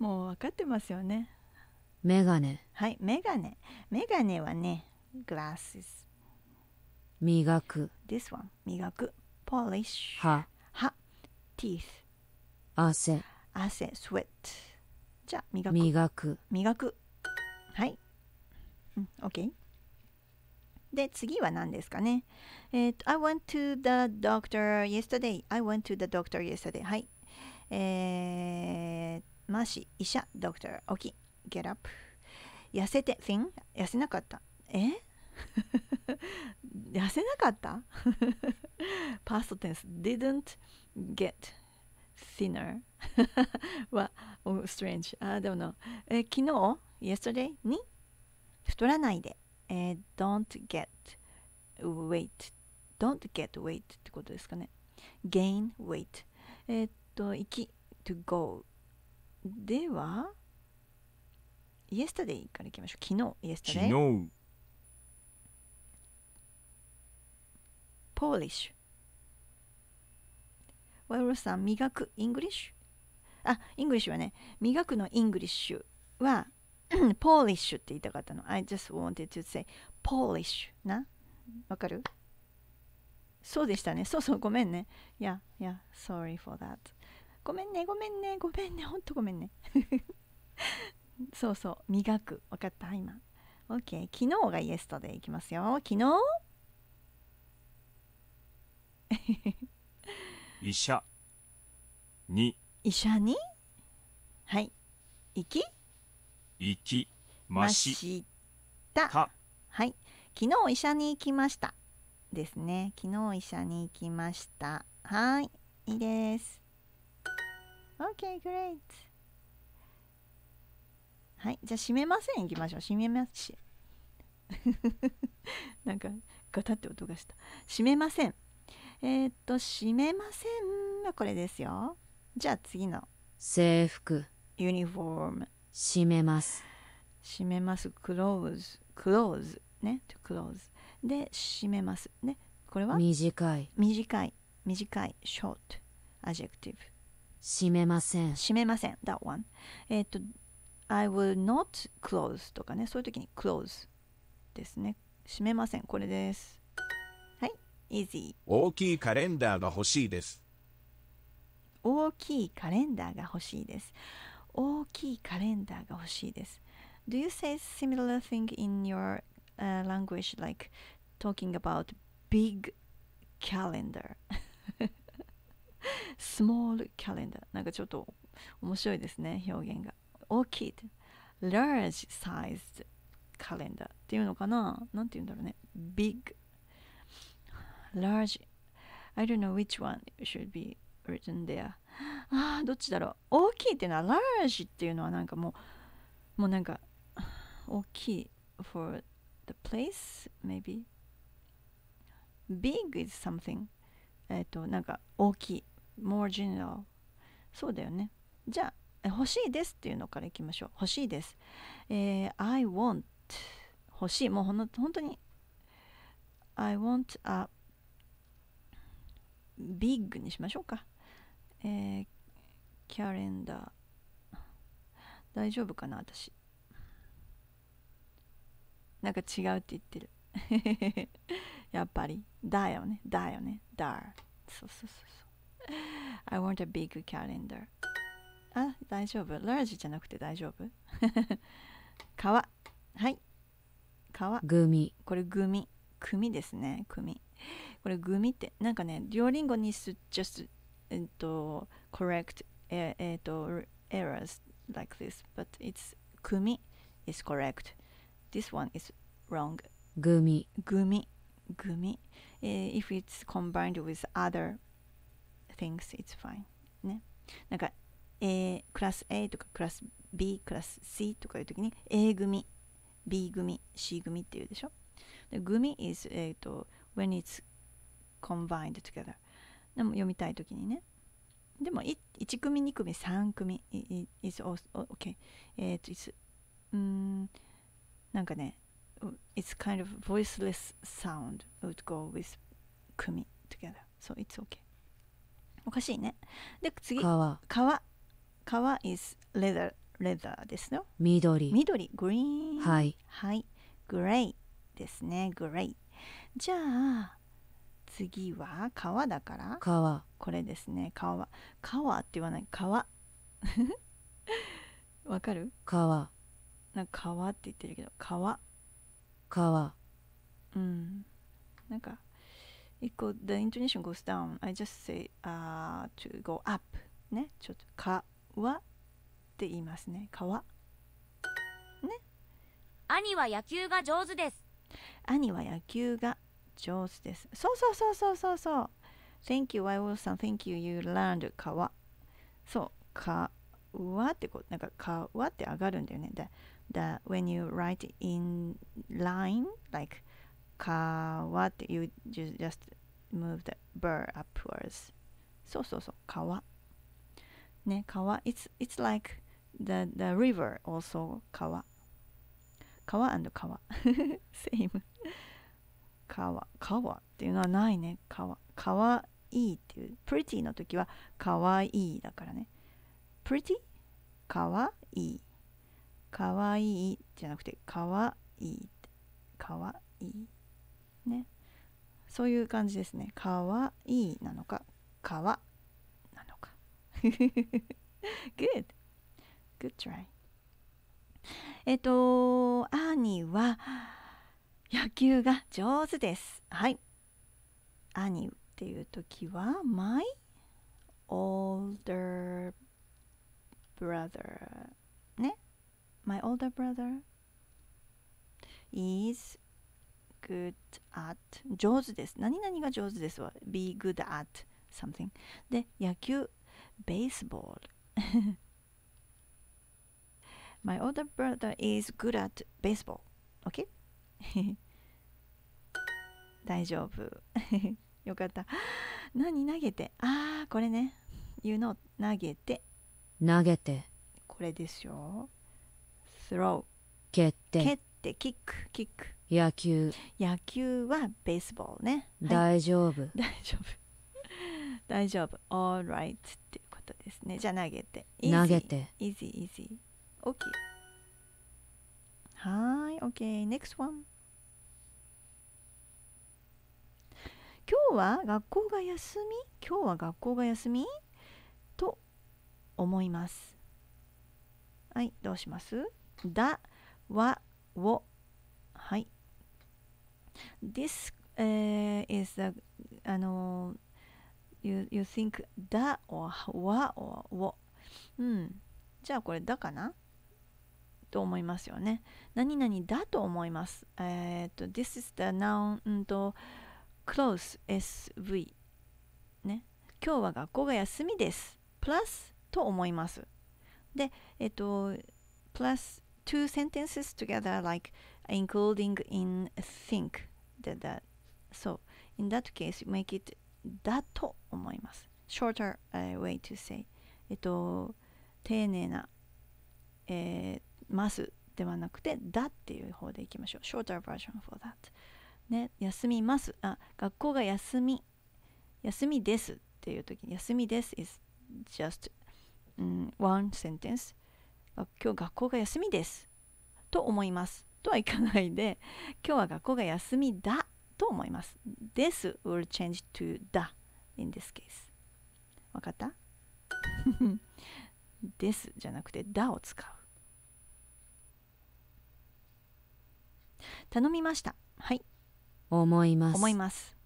Speaker 1: もう分かってますよね。メガネ。はい、メガネ。メガネはね、glasses 磨く This one 磨く polish 歯歯 teeth 汗汗 sweat じゃあ磨く磨く磨くはい、うん、OK で次は何ですかねえっ、ー、と I went to the doctor yesterday I went to the doctor yesterday はいえー、マシ医者 doctor 起き get up 痩せて thin 痩せなかったえ痩せなかった ?past tense didn't get thinner は oh, strange. I d o n o え昨日 yesterday に太らないで、えー、don't get weight don't get weight ってことですかね gain weight えっと行き to go では yesterday からいきましょう昨日 yesterday 昨日ポーリッシュ。ワイロさん磨くイングリッシュあイングリッシュはね磨くのイングリッシュはポーリッシュって言いたかったの I just wanted to say ポーリッシュなわかるそうでしたねそうそうごめんねいやいや sorry for that ごめんねごめんねごめんねほんとごめんね そうそう磨くわかった今 OK 昨日がイエストでいきますよ昨日 医者に医者にはい行き行きましたはい昨日医者に行きましたですね昨日医者に行きましたはいいいです OK great はいじゃあ閉めません行きましょう閉めますし なんかガタって音がした閉めませんえー、っと、閉めませんはこれですよ。じゃあ次の。制服。ユニフォーム。閉めます。閉めます。クローズ。クローズ。ね。クローズ。で、閉めます。ね。これは短い。短い。短い。ショート。アジェクティブ。閉めません。閉めません。That one。えっと、I will not close とかね、そういう時に close ですね。閉めません。これです。easy 大きいカレンダーが欲しいです大きいカレンダーが欲しいです大きいカレンダーが欲しいです Do you say similar thing in your、uh, language like talking about big calendar small calendar なんかちょっと面白いですね表現が大きい large sized calendar っていうのかななんて言うんだろうね big calendar. large I don't know which one should be written there あどっちだろう大きいっていうのは large っていうのはなんかもうもうなんか大きい for the place maybe big is something えっ、となんか大きい more general そうだよねじゃあ欲しいですっていうのからいきましょう欲しいです、えー、I want 欲しいもうほんの本当に I want a ビッグにしましょうか。えー、キャレンダー。大丈夫かな、私。なんか違うって言ってる。やっぱり。だよね、だよね、だ。そうそうそうそう。I want a big calendar. あ、大丈夫。large じゃなくて大丈夫皮。はい。皮。グミ。これグミ。組ですね、組。これグミってなんかね両リンゴに just えっと correct ええっと errors like this but it's ミ is correct this one is wrong グミグミグミ、え if it's combined with other things it's fine ねなんか A クラス A とかクラス B クラス C とかいう時に A 組 B 組 C 組っていうでしょでミ is えっ、ー、と when it's combined together でも読みたい時にねでも1組2組3組 is okay えっと is うんなんかね it's kind of voiceless sound would go with 組 together so it's o k おかしいねで次皮皮 is leather leather ですよ緑緑 green はいはい g r a y ですね g r a y じゃあ次は川だから川これですね川川って言わない川 わかる川なんか川って言ってるけど川川うんなんか一 t the intonation goes down I just say、uh, to go up ねちょっと川って言いますね川ね兄は野球が上手です兄は野球が上手です。そうそうそうそうそうそう。Thank you, I will s o Thank you, you learned. かわ。そう。かわってこう、なんかかわって上がるんだよね。だ、だ、when you write in line, like かわって you just move the b a r upwards. そうそうそう。かわ。ね、かわ。It's, it's like the, the river also かわ and わ。same かわかわっていうのはないねかわかわいいっていう pretty の時はかわいいだからね pretty かわいいかわいいじゃなくてかわいいかわいいねそういう感じですねかわいいなのかかわなのか good good try えっとアーニーは野球が上手ですはい兄っていう時は my older brother ね my older brother is good at 上手です何々が上手ですわ be good at something で野球 baseball my older brother is good at baseball okay 大丈夫 よかった何投げてああこれね言うの投げて投げてこれですよスロー蹴って蹴ってキックキック野球野球はベースボールね、大丈夫 大丈夫大丈夫 alright っていうことですねじゃあ投げて投げて easy easy OK はい、OK、next one 今日は学校が休み今日は学校が休みと思います。はい、どうしますだ、は、を。はい。This、uh, is the, あの、you, you think だ or はを。うん。じゃあこれだかなと思いますよね。何々だと思います。えっ、ー、と、This is the noun と close SV。ね。今日は学校が休みです。プラスと思います。で、えっ、ー、と、プラス two sentences together like including in think that, that. So in that case make it だと思います shorter、uh, way to say えっと丁寧な、えー、ますではなくてだっていう方でいきましょう shorter version for that ね休みますあ学校が休み休みですっていう時に休みです is just、um, one sentence 今日学校が休みですと思いますとはいかないで今日は学校が休みだと思いますです will change to だ in this case わかった ですじゃなくてだを使う頼みましたはい思います思います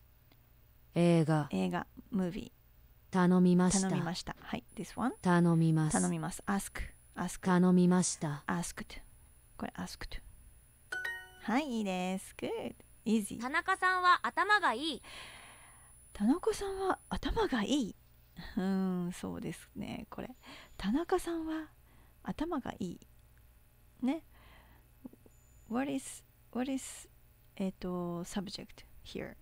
Speaker 1: 映画映画ムービー頼みました頼みましたはい this one 頼みます頼みます ask ask 頼みました asked これ asked はいいいです good easy 田中さんは頭がいい田中さんは頭がいいうんそうですねこれ田中さんは頭がいいね What is what is えっ、と subject here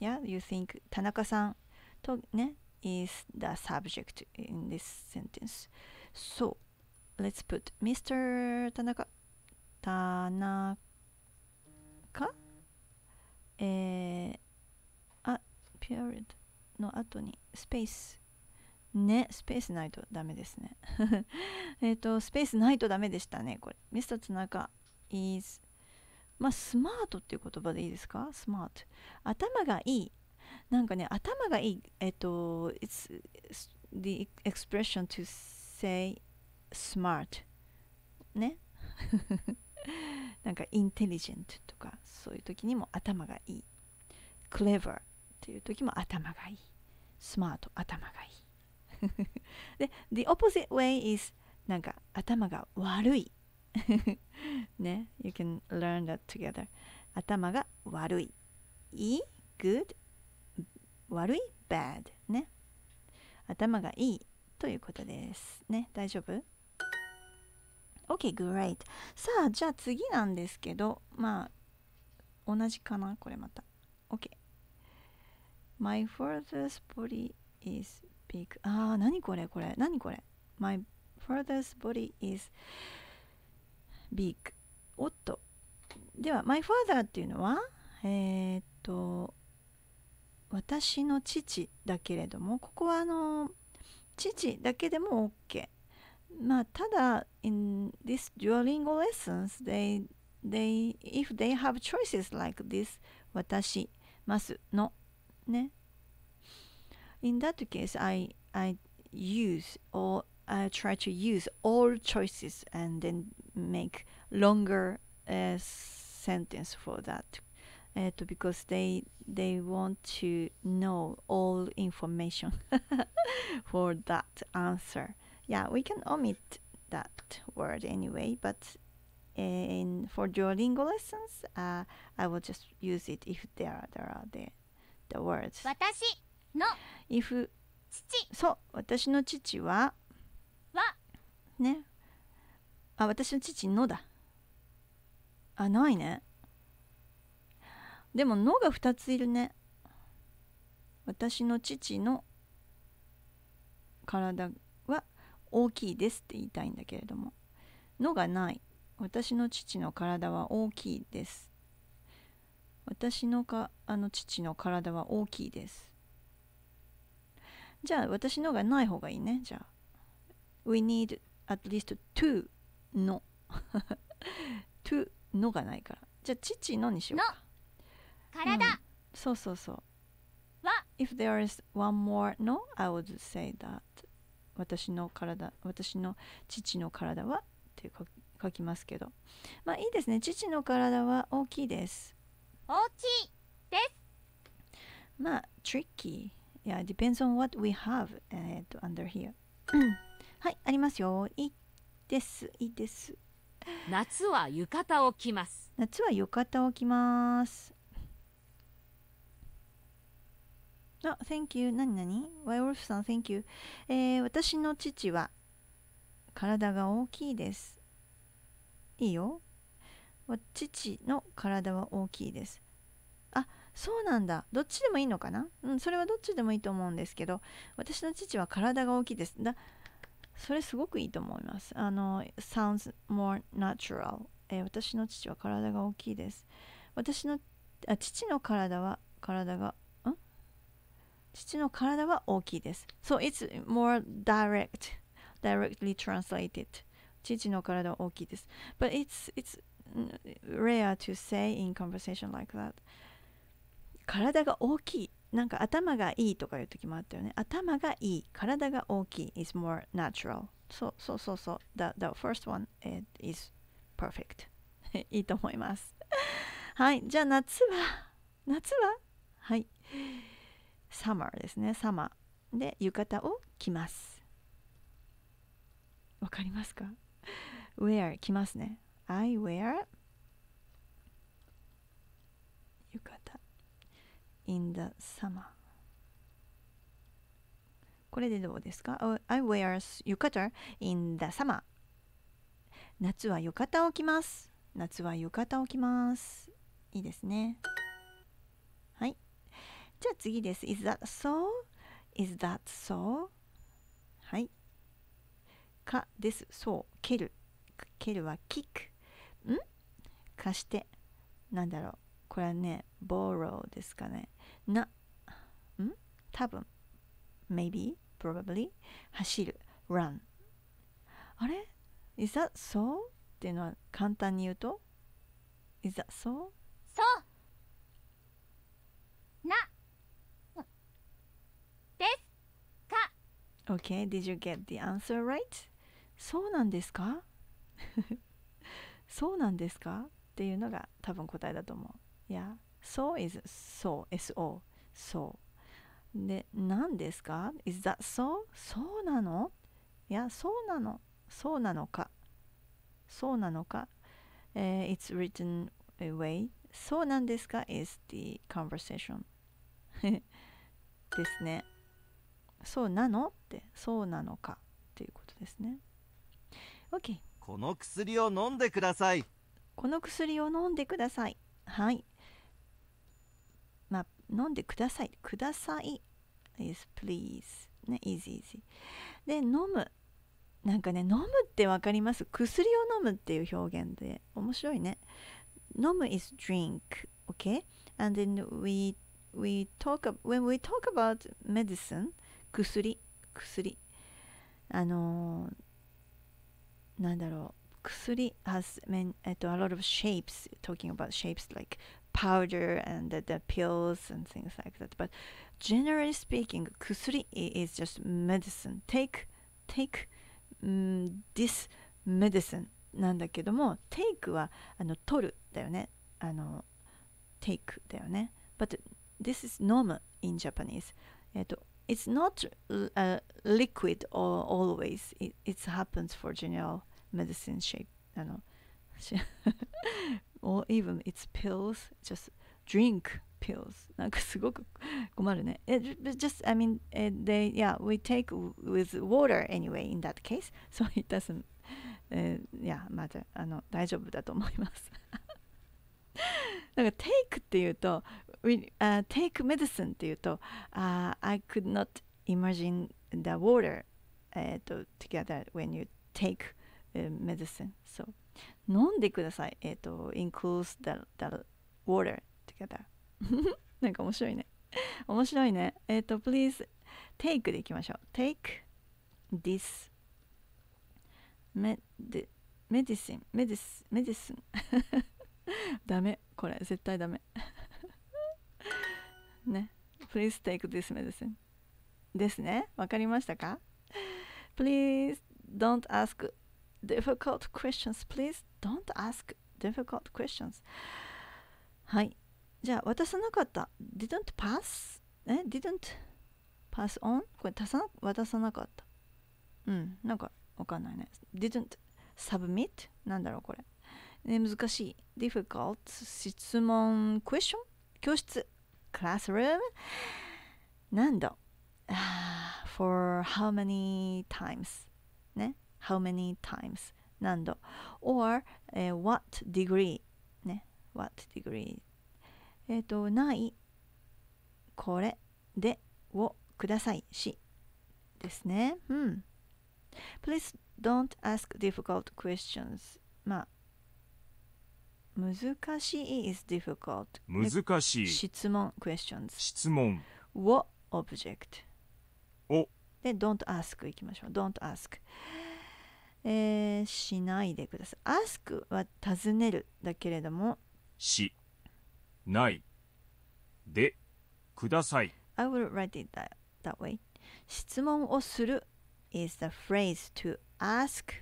Speaker 1: yeah you think 田中さんとね is the subject in this sentence so let's put Mr. 田中田中えー、あ period の後にスペースね、スペースないとダメですね。えっと、スペースないとダメでしたね、これ。Mr. 田中 is まあ、スマートっていう言葉でいいですかスマート。頭がいい。なんかね、頭がいい。えっと、it's the expression to say smart ね なんか intelligent とかそういう時にも頭がいい clever っていう時も頭がいいスマート、頭がいい で the opposite way is なんか頭が悪いね、you can learn that together. 頭が悪い。いい good 悪い bad ね。頭がいいということです。ね、大丈夫 ?OK, great. さあ、じゃあ次なんですけど、まあ、同じかなこれまた。OK。My f a t h e r s body is big. ああ、何これこれ。何これ。My f a t h e r s body is big. big おっとでは my father っていうのはえー、っと私の父だけれどもここはあの父だけでも OK まあただ in this duolingo lessons they they if they have choices like this 私ますのね in that case I I use or I try to use all choices and then make longer uh, sentence for that uh, because they they want to know all information for that answer yeah we can omit that word anyway but uh, in for Duolingo lessons uh, I will just use it if there are, there are the, the words 私の if 父そう私の父ははねあ私の父「の」だあないねでも「の」が2ついるね私の父の体は大きいですって言いたいんだけれども「の」がない私の父の体は大きいです私のかあの父の体は大きいですじゃあ私のがない方がいいねじゃあ We need at least two の to のがないからじゃあ父のにしようか体、うん、そうそうそうは If there is one more no I would say that 私の体私の父の体はっていう書きますけどまあいいですね父の体は大きいです大きいですまあ tricky yeah depends on what we have、uh, under here はいありますよですいいです夏は浴衣を着ます夏は浴衣を着ますあ、Thank you 何何ワイオルフさん Thank you、えー、私の父は体が大きいですいいよ父の体は大きいですあそうなんだどっちでもいいのかなうんそれはどっちでもいいと思うんですけど私の父は体が大きいですだそれすごくいいと思いますあの sounds more natural、えー、私の父は体が大きいです私のあ父の体は体がん父の体は大きいです so it's more direct directly translated 父の体は大きいです but it's it's rare to say in conversation like that 体が大きいなんか頭がいいとかいう時もあったよね。頭がいい、体が大きい is more natural. そうそうそうそう。The, the first one is perfect. いいと思います。はい。じゃあ夏は夏ははい。summer ですね。summer。で、浴衣を着ます。わかりますか ?wear 着ますね。I wear in the summer これでどうですか ?I wear yukata in the summer 夏は浴衣を着ます夏は浴衣を着ますいいですねはいじゃあ次です Is that so? Is that so? はいかですそう蹴る蹴るはキックん貸してなんだろうこれはね borrow ですかねな、ん多分 maybe, probably 走る run あれ is that so? っていうのは簡単に言うと is that so? そうなですか Okay, did you get the answer right? そうなんですかそうなんですかっていうのが多分答えだと思う。いや。so is so, so, so. で、何ですか ?is that so? そうなのいや、そうなの。そうなのか。そうなのか。えー、it's written away. そうなんですか is the conversation. ですね。そうなのってそうなのかっていうことですね。OK。この薬を飲んでください。この薬を飲んでください。はい。飲んでください。ください is please ね easy easy で飲むなんかね飲むって分かります薬を飲むっていう表現で面白いね飲む is drink okay and then we we talk when we talk about medicine 薬薬あのー、なんだろう薬 has m a n a lot of shapes talking about shapes like powder and the, the pills and things like that. But generally speaking, kusuri is just medicine. Take, take mm, this medicine なんだけども、take はあの取るだよね。あの take だよね。But this is normal in Japanese. It's not a liquid or always. It, it happens for general medicine shape. あの or even its pills just drink pills なんかすごく困るね it, just I mean they yeah we take with water anyway in that case so it doesn't、uh, yeah まだあの大丈夫だと思いますなんか take っていうと we、uh, take medicine っていうと、uh, I could not imagine the water、uh, together when you take、uh, medicine so 飲んでください。えっ、ー、と、includes the, the water together. なんか面白いね。面白いね。えっ、ー、と、please take でいきましょう。take this med medicine medicine medicine ダメこれ絶対ダメね please take this medicine ですねわかりましたか please don't ask difficult questions please Don't ask difficult questions はいじゃあ渡さなかった didn't pass え didn't pass on これ渡さなかったうんなんかわかんないね didn't submit なんだろうこれ、ね、難しい difficult 質問 question 教室 classroom 何度 for how many times ね how many times 何度 or、えー、what degree ね what degree えっ、ー、とないこれでをくださいしですねうん Please don't ask difficult questions まあ難しい is difficult 難しい質問 questions 質問を object をで don't ask いきましょう don't ask えー、しないでください。ask は尋ねるだけれども、しないでください。I will write it that, that way. 質問をする is the phrase to ask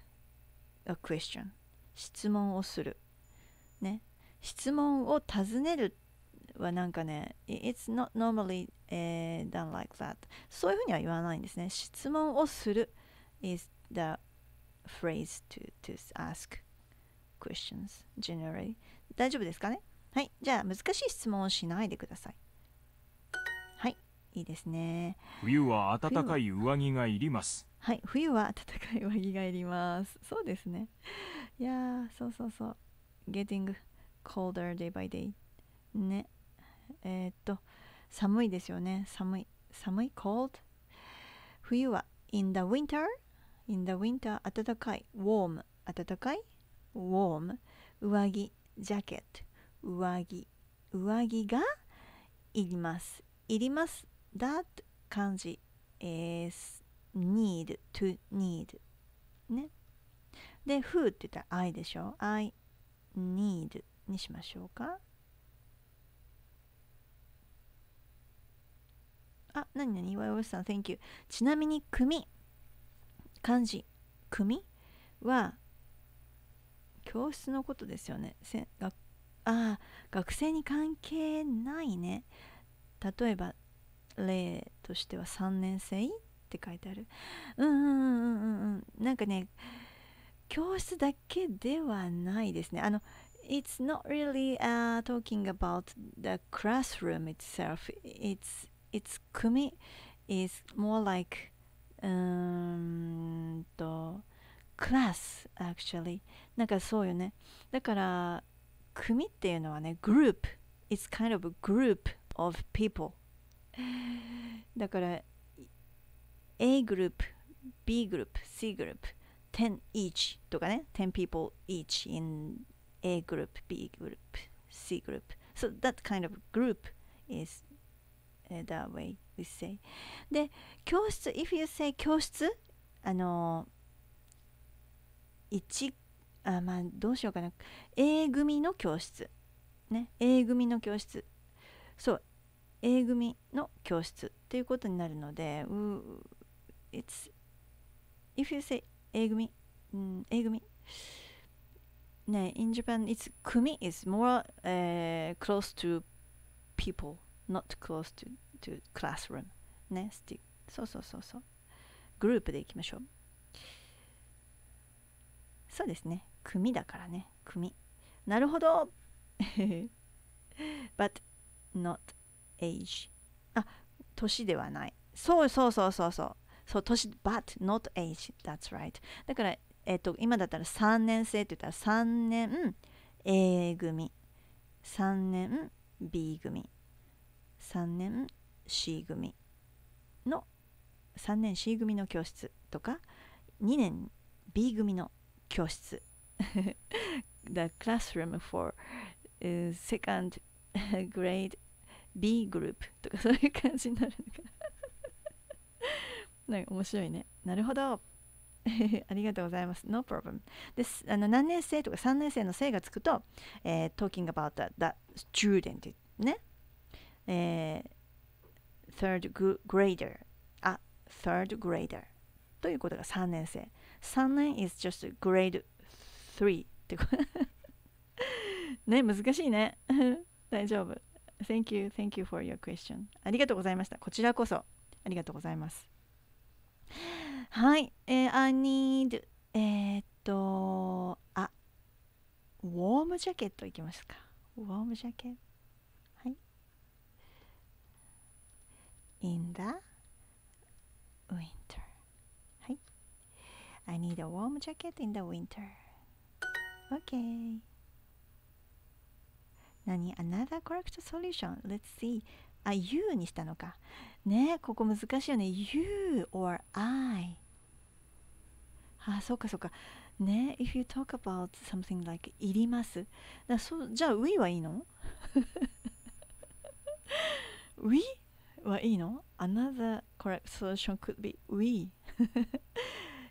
Speaker 1: a question. 質問をする。ね。質問を尋ねるはなんかね、It's not normally、uh, done like that. そういうふうには言わないんですね。質問をする is the phrase to, to ask questions generally 大丈夫ですかねはい。じゃあ、難しい質問をしないでください。はい。いいですね。冬は暖かい上着がいります。はい。冬は暖かい上着がいります。そうですね。いやそうそうそう。getting colder day by day。ね。えー、っと、寒いですよね。寒い。寒い cold。冬は in the winter In the winter 暖かい warm 暖かい warm 上着 jacket 上着上着がいりますいります that 漢字 is need to need ねで who って言ったら I でしょ I need にしましょうかあ、なになに、岩尾さん、Thank you。ちなみに、組漢字組は教室のことですよねせがあ学生に関係ないね例えば例としては3年生って書いてあるうんうんうんうんうんなんかね教室だけではないですねあの It's not really、uh, talking about the classroom itself. It's, it's 組 is more like うんとクラス actually なんかそうよねだから組っていうのはねグループ it's kind of a group of people だから A グループ B グループ C グループ10 each とかね10 people each in A group B group C group so that kind of group is that way we say で教室 if you say 教室あの1あまあどうしようかな A 組の教室ね A 組の教室そう A 組の教室っていうことになるので It's if you say A 組、うん、A 組ね in Japan it's 組 is more、uh, close to people not close to, to classroom ね stick. そうそうそうそうグループでいきましょうそうですね組だからね組なるほど but not age あ年ではないそうそうそうそうそうそう年 but not age that's right だからえっ、ー、と今だったら3年生って言ったら3年 A 組3年 B 組3年 C 組の3年 C 組の教室とか2年 B 組の教室 The classroom for、uh, second grade B group とかそういう感じになるのかなんか面白いねなるほどありがとうございます。No problem. です。あの何年生とか3年生の生がつくと、えー、talking about the, the student ね。えー、third grader あ third grader ということが3年生3年 is just grade 3ってこと ね難しいね 大丈夫 Thank you thank you for your question ありがとうございましたこちらこそありがとうございますはい、えー、I need えー、っとあウォームジャケットいきますかウォームジャケット in the winter はい I need a warm jacket in the winter OK a y 何 another correct solution let's see あ you にしたのかねここ難しいよね you or I あそうかそうかね if you talk about something like いりますだそじゃあ we はいいの we? はいいの ?Another correct solution could be we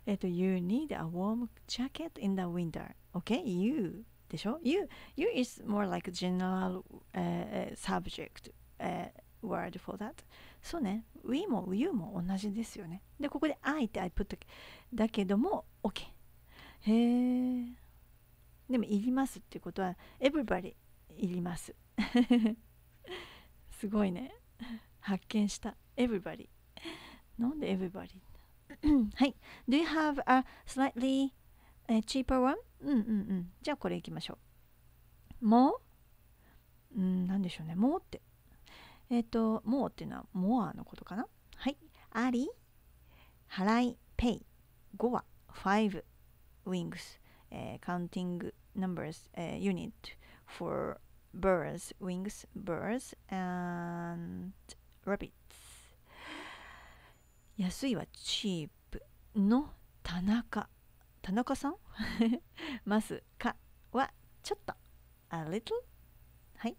Speaker 1: えっと You need a warm jacket in the winter OK? You でしょ ?You, you is more like a general、uh, subject、uh, word for that そうね We も You も同じですよねでここで I って I put だけども OK へえでもいりますっていうことは Everybody いりますすごいね発見した everybody なんで everybody はい Do you have a slightly、uh, cheaper one? うんうんうんじゃあこれいきましょうもううんなんでしょうねもうってえっ、ー、ともうっていうのはモアのことかなはいあり払い Pay 5は5 wings、えー、counting numbers、えー、unit for birds wings birds and rabbits 安いはチープの田中田中さんまス かはちょっと a little はい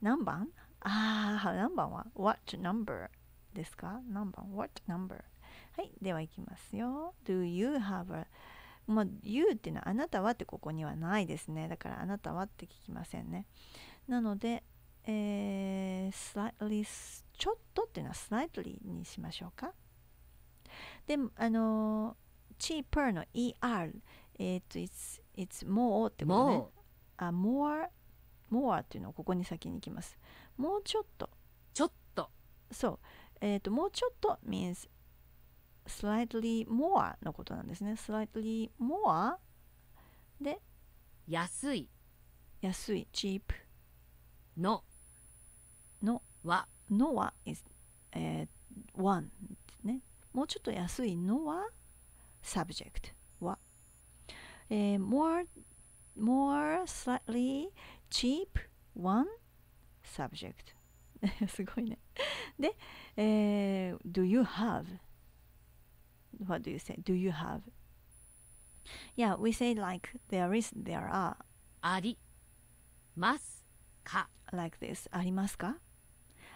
Speaker 1: 何番ああ何番は what number ですか何番 what number はいではいきますよ do you have a まあ、you っていうのはあなたはってここにはないですね。だからあなたはって聞きませんね。なので、えー、slightly ちょっとっていうのはスライトリーにしましょうか。で、あのー、cheaper の er、えっ、ー、と、it's, it's more ってことね。あ、more, more っていうのをここに先に行きます。もうちょっと。ちょっと。そう。えっ、ー、と、もうちょっと means slightly more のことなんですね。slightly more で、安い。安い、cheap の、のは、Noah is ね。もうちょっと安い eh, Noah subject は、えー、more eh, more slightly cheap one subject すごいね。で、えー、do you have? What do you say? Do you have? Yeah, we say like there is, there are. ありますか Like this. ありますか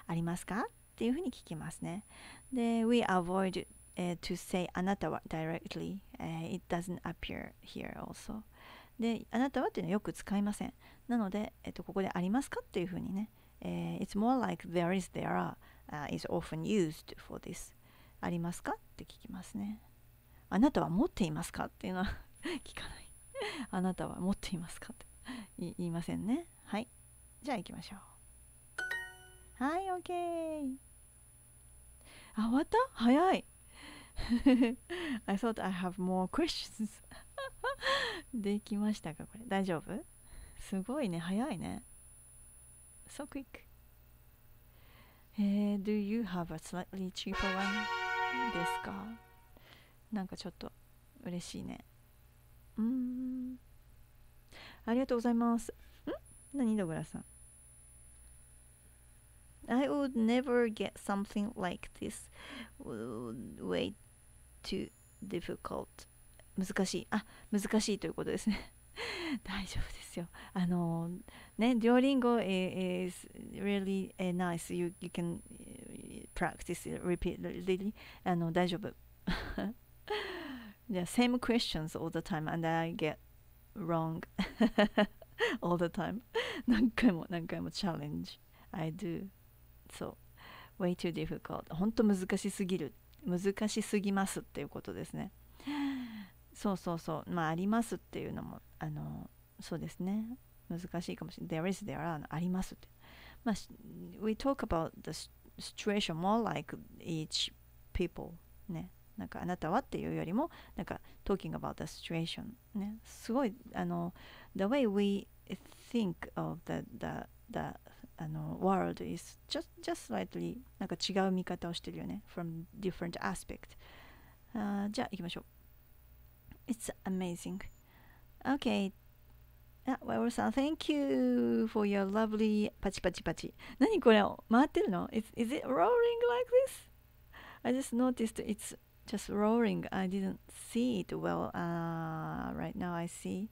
Speaker 1: ありますかっていうふうに聞きますね。で、we avoid、uh, to say あなたは directly、uh,。it doesn't appear here also。で、あなたはっていうのはよく使いません。なので、えっと、ここでありますかっていうふうにね、え It's more like there is, there are、uh, is often used for this。ありますかって聞きますね。あなたは持っていますかっていうのは 聞かない。あなたは持っていますかって言いませんね。はい。じゃあ行きましょう。はい OK あ終わった早い I thought I have more questions できましたかこれ大丈夫すごいね早いね So quick えー、Do you have a slightly cheaper one? ですかなんかちょっと嬉しいねうんありがとうございますん何ドグラさん I would never get something like this uh, way too difficult 難しいあ難しいということですね大丈夫ですよあのね Duolingo is really nice you, you can uh, practice repeatedly あの大丈夫 same questions all the time and I get wrong all the time 何回も何回もチャレンジ I do そう way too difficult 本当難しすぎる難しすぎますっていうことですねそうそうそうまあありますっていうのもあのそうですね難しいかもしれない there is there are ありますってまあ we talk about the situation more like each people ねなんかあなたはっていうよりもなんか talking about the situation ねすごいあの the way we think of the, the, the あの world is just, just slightly なんか違う見方をしてるよね from different aspect、uh, じゃあ行きましょう It's amazing Okay ah, well, so thank you for your lovely パチパチパチ。何これ回ってるの is, is it rolling like this? I just noticed it's just rolling. I didn't see it well. Uh, right now I see.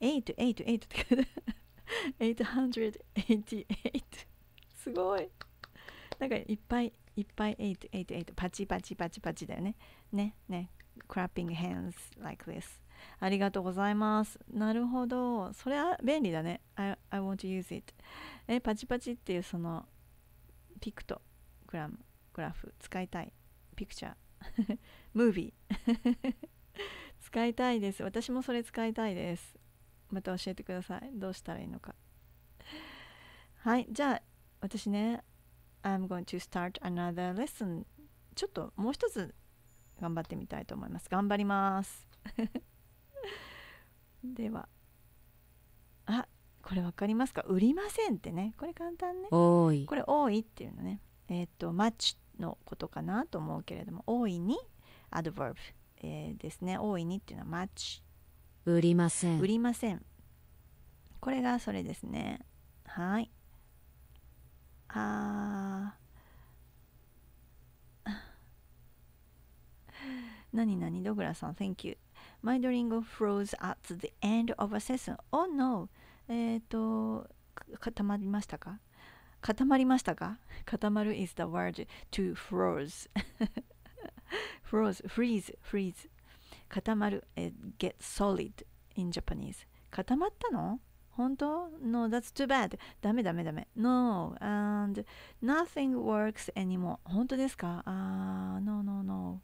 Speaker 1: 8, 8, 8 888 すごいなんかいっぱいいっぱい888パチパチパチパチだよねねねクラッピングハンズ like this ありがとうございますなるほどそれは便利だね I, I want to use it えパチパチっていうそのピクトグラムグラフ使いたいピクチャームービー使いたいです私もそれ使いたいですまた教えてくださいどうしたらいいのかはいじゃあ私ね I'm going to start another lesson ちょっともう一つ頑張ってみたいと思います頑張ります ではあこれ分かりますか売りませんってねこれ簡単ね多いこれ多いっていうのねえっ、ー、とマッチのことかなと思うけれども大いにアドバーブ、えー、ですね大いにっていうのはマッチ売りません売りませんこれがそれですねはいあー何何ドグラさん Thank you My d r o l i n g froze at the end of a session Oh no えっ、と固まりましたか固まりましたか固まる is the word to froze froze freeze freeze 固まる、え get solid in Japanese 固まったの本当 ?No, that's too bad. ダメダメダメ。No, and nothing works anymore. 本当ですかあ、uh, No, no, no.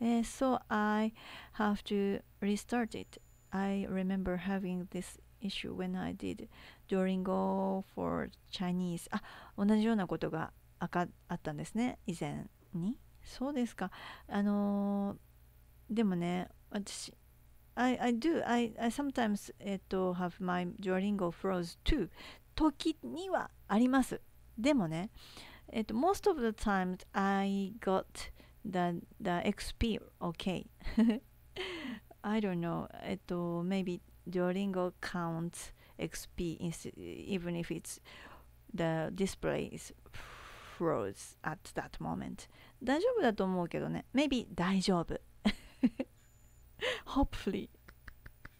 Speaker 1: え so I have to restart it. I remember having this issue when I did Duolingo for Chinese. あ、同じようなことがあかあったんですね、以前に。そうですか。あのーでもね私 I, I do I, I sometimes えっと have my Duolingo froze too 時にはありますでもねえっと most of the times I got the, the XP okay I don't know えっと maybe Duolingo counts XP even if it's the display is froze at that moment 大丈夫だと思うけどね maybe 大丈夫 hopefully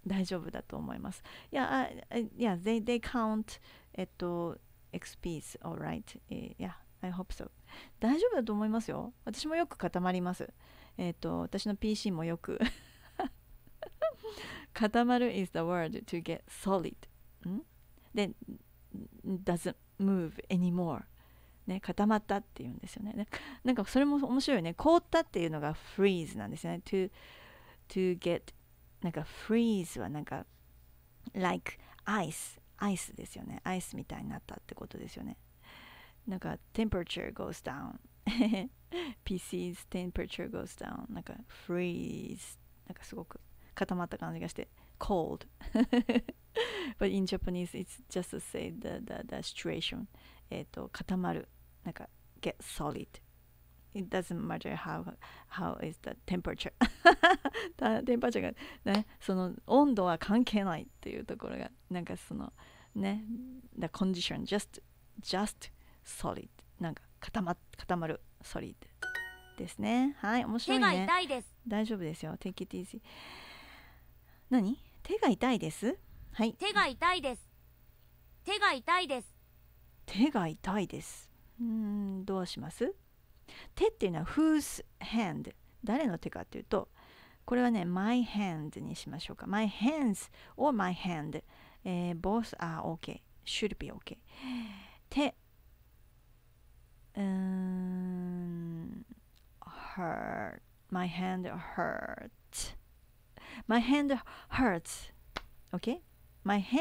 Speaker 1: 大丈夫だと思います。いや、いや、they, they count えっと XPs, alright? いや、I hope so. 大丈夫だと思いますよ。私もよく固まります。えっと、私の PC もよく 固まる is the word to get solid. で、doesn't move anymore. ね、固まったっていうんですよね。なんかそれも面白いよね。凍ったっていうのが freeze なんですよね。to to get なんか freeze はなんか like ice アイスですよねアイスみたいになったってことですよねなんか temperature goes down PC's temperature goes down なんか freeze なんかすごく固まった感じがして cold but in Japanese it's just to say the, the, the situation えっと固まるなんか get solid it doesn't matter how how is the temperature テンパチャがねその温度は関係ないっていうところがなんかそのね the condition just just solid なんか固ま固まる solid ですねはい面白いね大丈夫ですよ take it easy 何手が痛いですはい手が痛いです手が痛いです手が痛いですうんどうします手っていうのは whose hand 誰の手かっていうとこれはね my hand にしましょうか my hands or my hand、えー、both are okay should be okay 手うん hurt my hand hurt my hand hurts o k my hands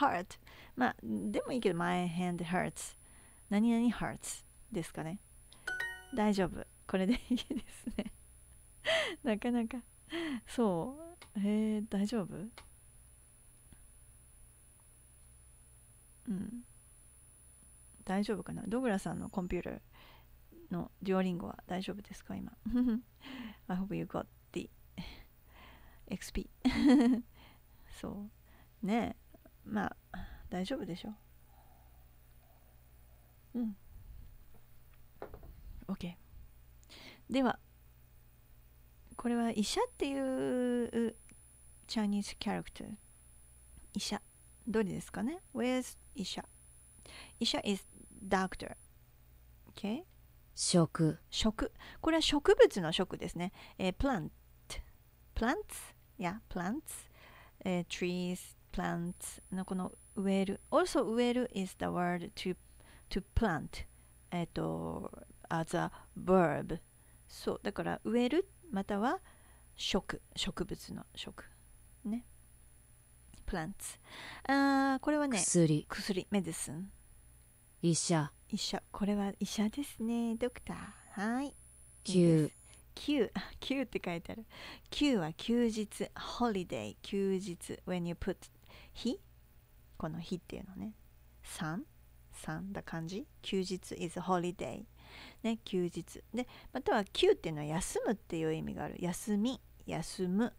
Speaker 1: hurt まあでもいいけど my hand hurts 何々 hurts ですかね大丈夫これでいいですね なかなかそうへえ大丈夫うん大丈夫かなドグラさんのコンピューターのデュオリンゴは大丈夫ですか今 I hope you got the XP そうねえまあ大丈夫でしょううん OK ではこれは医者っていうチャイニーズキャラクター医者どれですかね Where's 医者医者 is doctor OK 食食これは植物の食ですね、えー、plant plants や、yeah, plants、えー、trees plants のこの植える also 植える is the word to, to plant えっ、と as a verb そうだから植えるまたは食植物の食ね plants あこれはね薬薬メデス。i 医者医者これは医者ですねドクターはい Q Q, Q って書いてある Q は休日 holiday 休日 when you put 日この日っていうのね3 3だ漢字休日 is holiday ね、休日でまたは休っていうのは休むっていう意味がある休み休む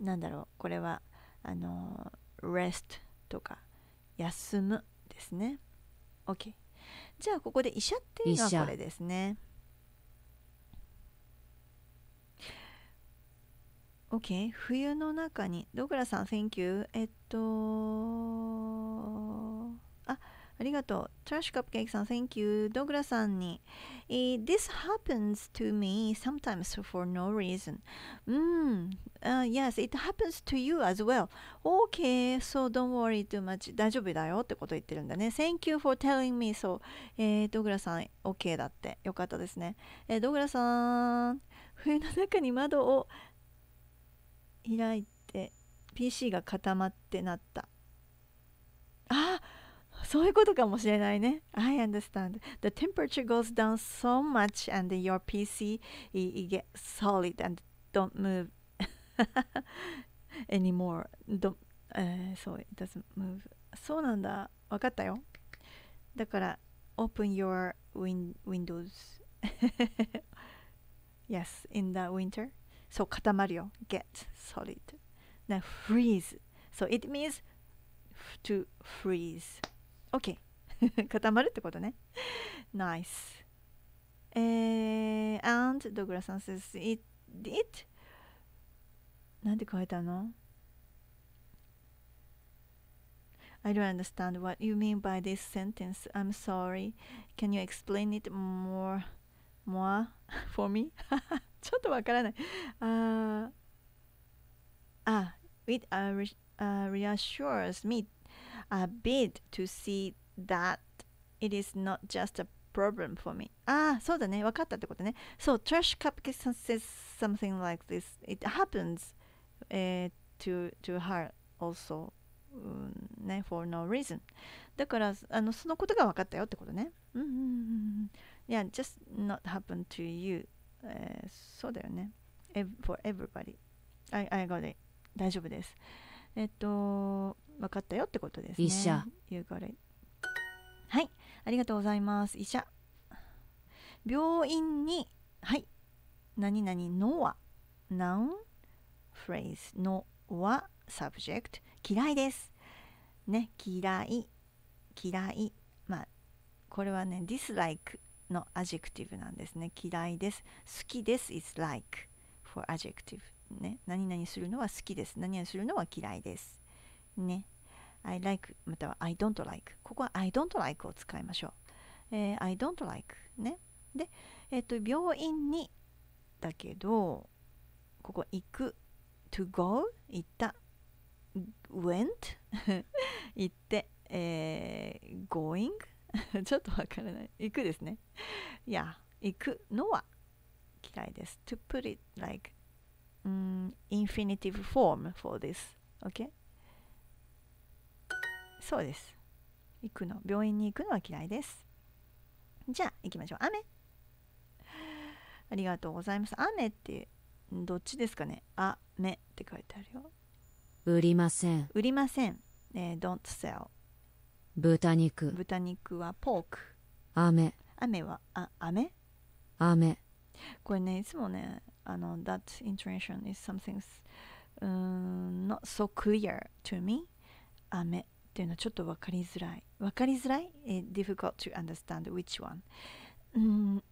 Speaker 1: なんだろうこれはあの rest とか休むですね OK じゃあここで医者っていうのはこれですね OK 冬の中にドグラさん Thank you えっとありがとう。チャーシュカップケーキさん、Thank you。ドグラさんに、This happens to me sometimes for no reason. うん、uh, Yes, it happens to you as well. Okay, so don't worry too much. 大丈夫だよってこと言ってるんだね。Thank you for telling me. So、えー、ドグラさん、OK だって。よかったですね。えー、ドグラさん、冬の中に窓を開いて、PC が固まってなった。あそういうことかもしれないね。I understand. The temperature goes down so much and your PC gets solid and don't move anymore. Don't, eh, it does doesn't move. そうなんだ。わかったよ。だから、open your win windows. yes, in the winter. そう、固まるよ。get solid. Now, freeze. So it means to freeze. OK 固まるってことね Nice And Douglas says it, it なんて書いたの I don't understand what you mean by this sentence. I'm sorry. Can you explain it more, more for me? ちょっとわからない。あ、uh, ah, it uh, reassures me a bit to see that it is not just a problem for me ああそうだね分かったってことね So trash cupcake says something like this it happens、uh, to, to her also、うん、ね for no reason だからあのそのことが分かったよってことねうんうん Yeah just not happen to you、uh, そうだよね for everybody I, I got it 大丈夫ですえっと分かったよってことですね医者ゆかれはいありがとうございます医者病院にはい何々のはナウン、フレーズ、のはサブジェクト、嫌いですね嫌い嫌いまあこれはね dislike のアジェクティブなんですね嫌いです好きです is like for adjective ね何々するのは好きです何々するのは嫌いですね I like または I don't like ここは I don't like を使いましょう、えー、I don't like ねで、えー、と病院にだけどここ行く to go 行った went 行って、えー、going ちょっとわからない行くですねいや行くのは嫌いです to put it like、um, infinitive form for this okay そうです行くの病院に行くのは嫌いですじゃあ行きましょう雨ありがとうございます雨ってどっちですかね雨って書いてあるよ売りません売りません、えー、don't sell 豚肉豚肉はポーク雨雨はあ雨雨これねいつもねあの that intonation is something、um, not so clear to me 雨 Difficult to understand which one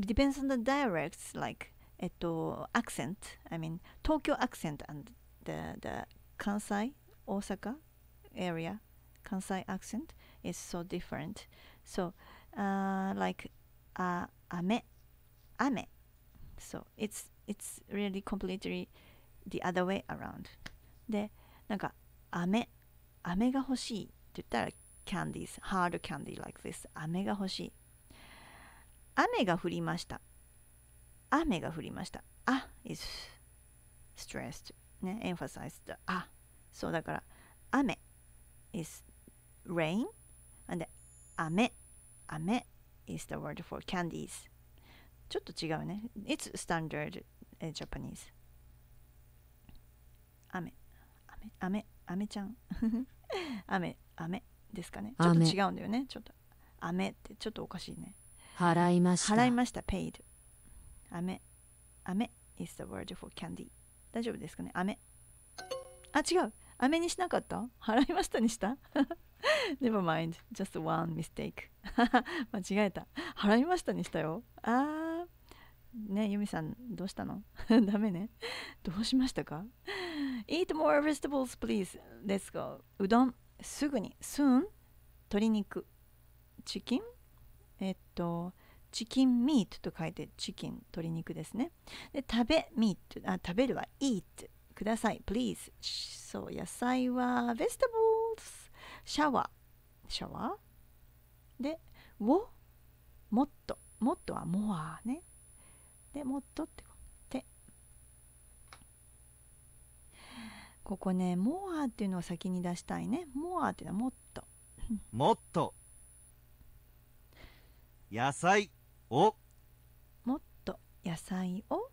Speaker 1: depends on the dialects like えっと accent I mean 東京 accent and the, the 関西大阪 area 関西 accent is so different so uh, like uh, 雨雨 so it's it's really completely the other way around でなんか雨飴が欲しいって言ったら candies, hard candy like this 飴が欲しい雨が降りました雨が降りましたあ is stressed ね emphasized あそうだから雨 is rain and 雨雨 is the word for candies ちょっと違うね it's standard Japanese 雨雨雨アメちゃん アメアメですかねちょっと違うんだよねちょっとアメってちょっとおかしいね払いました払いました paid アメアメ is the word for candy 大丈夫ですかねアメあ違うアメにしなかった払いましたにした Never mind, just one mistake 間違えた払いましたにしたよあーねゆみさんどうしたのダメねどうしましたか Eat more vegetables, please. Let's go. うどん、すぐに。Soon, 鶏肉。チキンえっと、チキンミートと書いて、チキン、鶏肉ですね。で、食べ、ミート、あ、食べるは eat ください、please。そう、野菜は vegetables。シャワー、シャワーで、を、もっと、もっとは more ね。で、もっとってここね「モア」っていうのを先に出したいね「モア」っていうのはもっと もっと野菜をもっと野菜を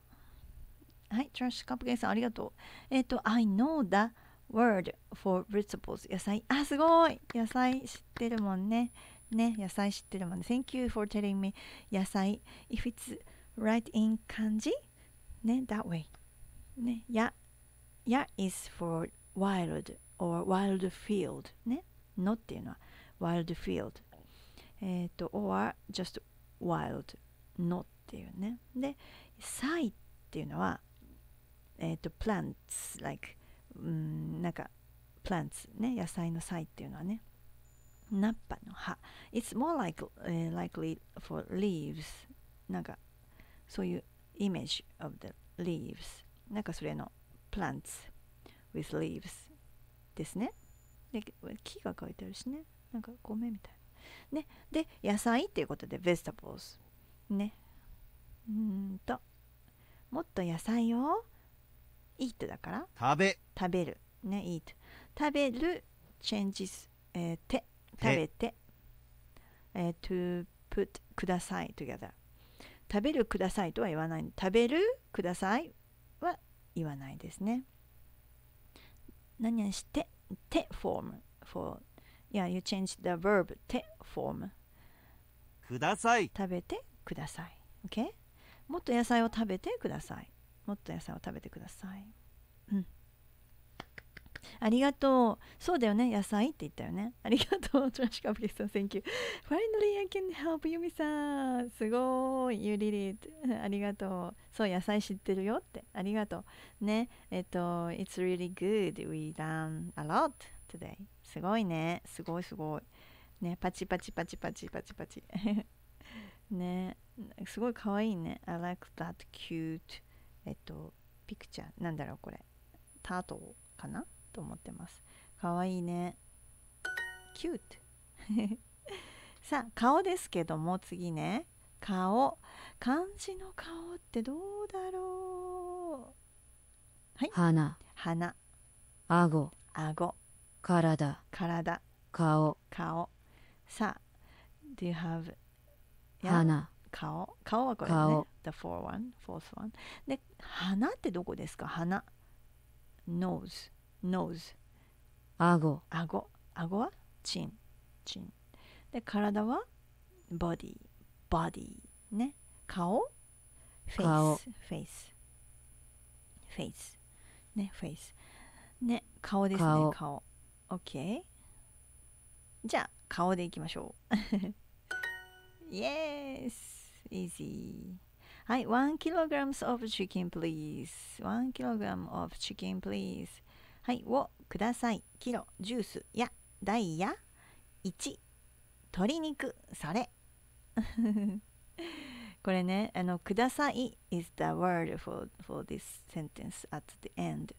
Speaker 1: はいトラッシュカップゲーさんありがとうえっ、ー、と「I know the word for p r i n c i p l e s 野菜あすごい野菜知ってるもんねね野菜知ってるもんね Thank you for telling me 野菜 if it's right in 漢字ね that way ねやや is for wild or wild field ねのっていうのは wild field えっ、ー、と or just wild のっていうねで site っていうのはえっ、ー、と plants like うんなんか mm, plants ね野菜の site っていうのはねナッパの葉 It's more like,、uh, eh, likely for leaves なんかそういう image of the leaves なんかそれの plants with leaves ですねで木が書いてあるしねなんかごめんみたいなねで野菜っていうことで vegetables ねうんともっと野菜を eat だから食べ食べるね eat 食べる changes、えー、て食べて、えー、to put ください together 食べるくださいとは言わない食べるください言わないですね。何々して、て form for Yeah, you change the verb te form ください食べてください OK? もっと野菜を食べてくださいもっと野菜を食べてくださいうんありがとう。そうだよね。野菜って言ったよね。ありがとう。トラッシュカプリスト、Thank you. Finally, I can help y o ユミさん。すごい。You did it. ありがとう。そう、野菜知ってるよって。ありがとう。ね。えっと、It's really good. We done a lot today. すごいね。すごいすごい。ね。パチパチパチパチパチパチ。ね。すごいかわいいね。I like that cute. えっと、ピクチャー。なんだろう、これ。タートルかなと思ってますかわいいねキュートさあ顔ですけども次ね顔漢字の顔ってどうだろうはい鼻鼻顎顎体体顔顔さあ Do you have 鼻顔顔はこれね The fourth one fourth one で鼻ってどこですか鼻 nose nose 顎顎顎はチンチンで体は body body ね顔 face face face ね face ね顔ですね顔顔 OK じゃあ顔でいきましょう Yes easy はい 1kg of chicken please 1kg of chicken please はい、をください。キロ、ジュースや、ダイヤ、1、鶏肉、それ。これね、あの、ください is the word for, for this sentence at the end.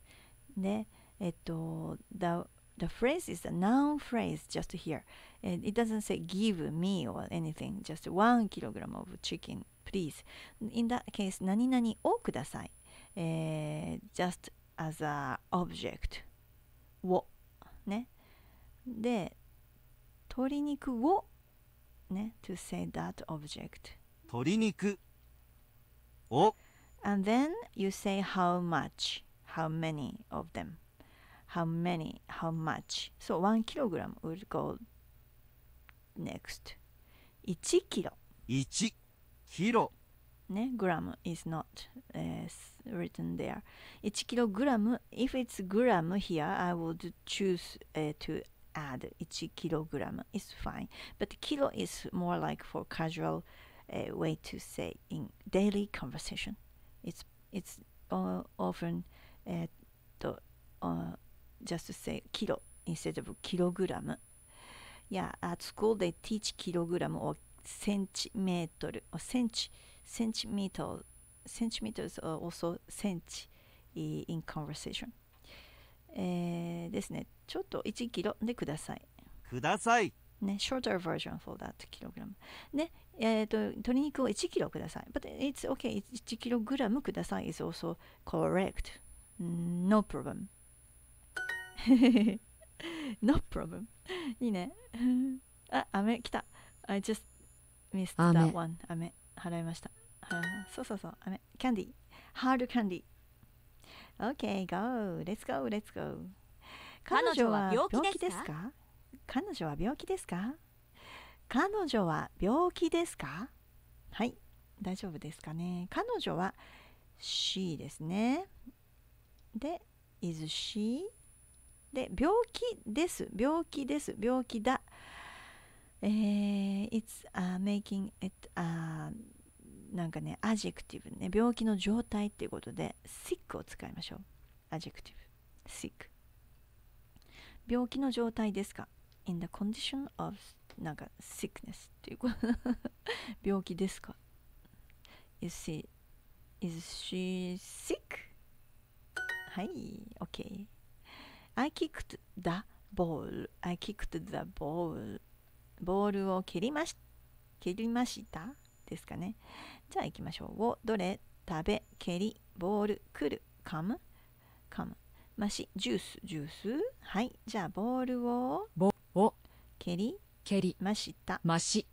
Speaker 1: で、えっと、the The phrase is a noun phrase just here. It doesn't say give me or anything, just one kilogram of chicken, please. In that case, 何々をください。えー、just as a object をねで鶏肉をね to say that object 鶏肉を and then you say how much how many of them how many how much so one kilogram would go next 1キロ1キロ gram is not、uh, written there. one if it's gram here, I would choose、uh, to add one kilogram. It's fine. But kilo is more like for casual uh, way to say in daily conversation. It's, it's uh, often uh, to, uh, just to say kilo instead of kilogram. Yeah, at school they teach kilogram or centimeter or centimeter. センチメートル、センチメートル i m e t e r a l s o c e n in conversation、えー、ですねちょっと1キロでくださいくださいね、shorter version for that kilogram ね、えーと、と鶏肉を1キロください but it's okay 1キログラムください is also correct no problem no problem いいねあ、雨来た I just missed that one 雨払いました。そうそうそう、あれ、キャンディー。ハードキャンディー。OK, go, let's go, let's go. 彼女は病気ですか彼女は病気ですか彼女は病気ですかはい、大丈夫ですかね。彼女は C ですね。で、is she? で、病気です。病気です。病気だ。えー、it's、uh, making it、uh, なんかね、アジェクティブね、病気の状態っていうことで、sick を使いましょう。アジェクティブ、sick。病気の状態ですか ?in the condition of なんか sickness っていうこと病気ですか ?is she, is she sick? はい、OK。I kicked the ball. I kicked the ball. ボールを蹴りまし蹴りましたですかね。じゃあ行きましょう。を、どれ、食べ、蹴り、ボール、来る、噛む、噛む。まし、ジュース、ジュース。はい。じゃあ、ボールを、ぼ、を、蹴り、蹴り、ました。まし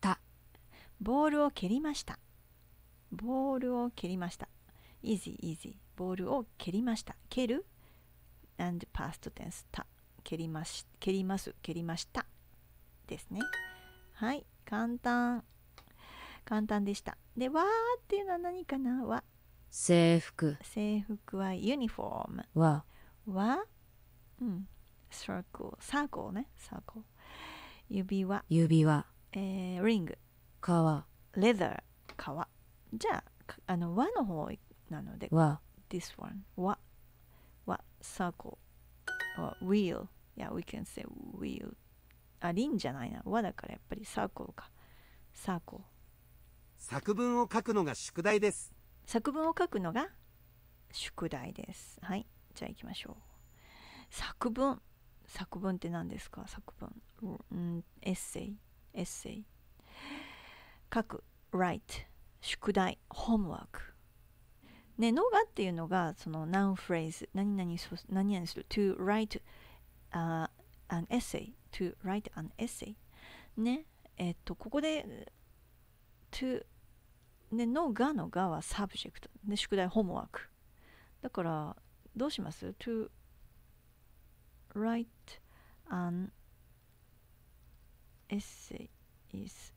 Speaker 1: た。ボールを蹴りました。ボールを蹴りました。easy easy ボールを蹴りました。蹴る and past tense た。蹴りまし、蹴ります、蹴りました。ですねはい簡単簡単でしたでわーっていうのは何かなわ制服制服はユニフォームわわうんサークルサークルねサークル指輪指輪えー、リング革レザー革じゃああの和の方なので和 this one 和わ。サークル or wheel yeah we can say wheel あ輪じゃないな輪だからやっぱりサークルかサークル作文を書くのが宿題です作文を書くのが宿題ですはいじゃあ行きましょう作文作文って何ですか作文うんエッセイエッセイ書く write 宿題ホームワークねのがっていうのがその noun phrase 何々何々する to write、uh, an essay to write an essay ねえっとここで to ねのがのがはサブジェクトで宿題ホームワークだからどうします to write an essay is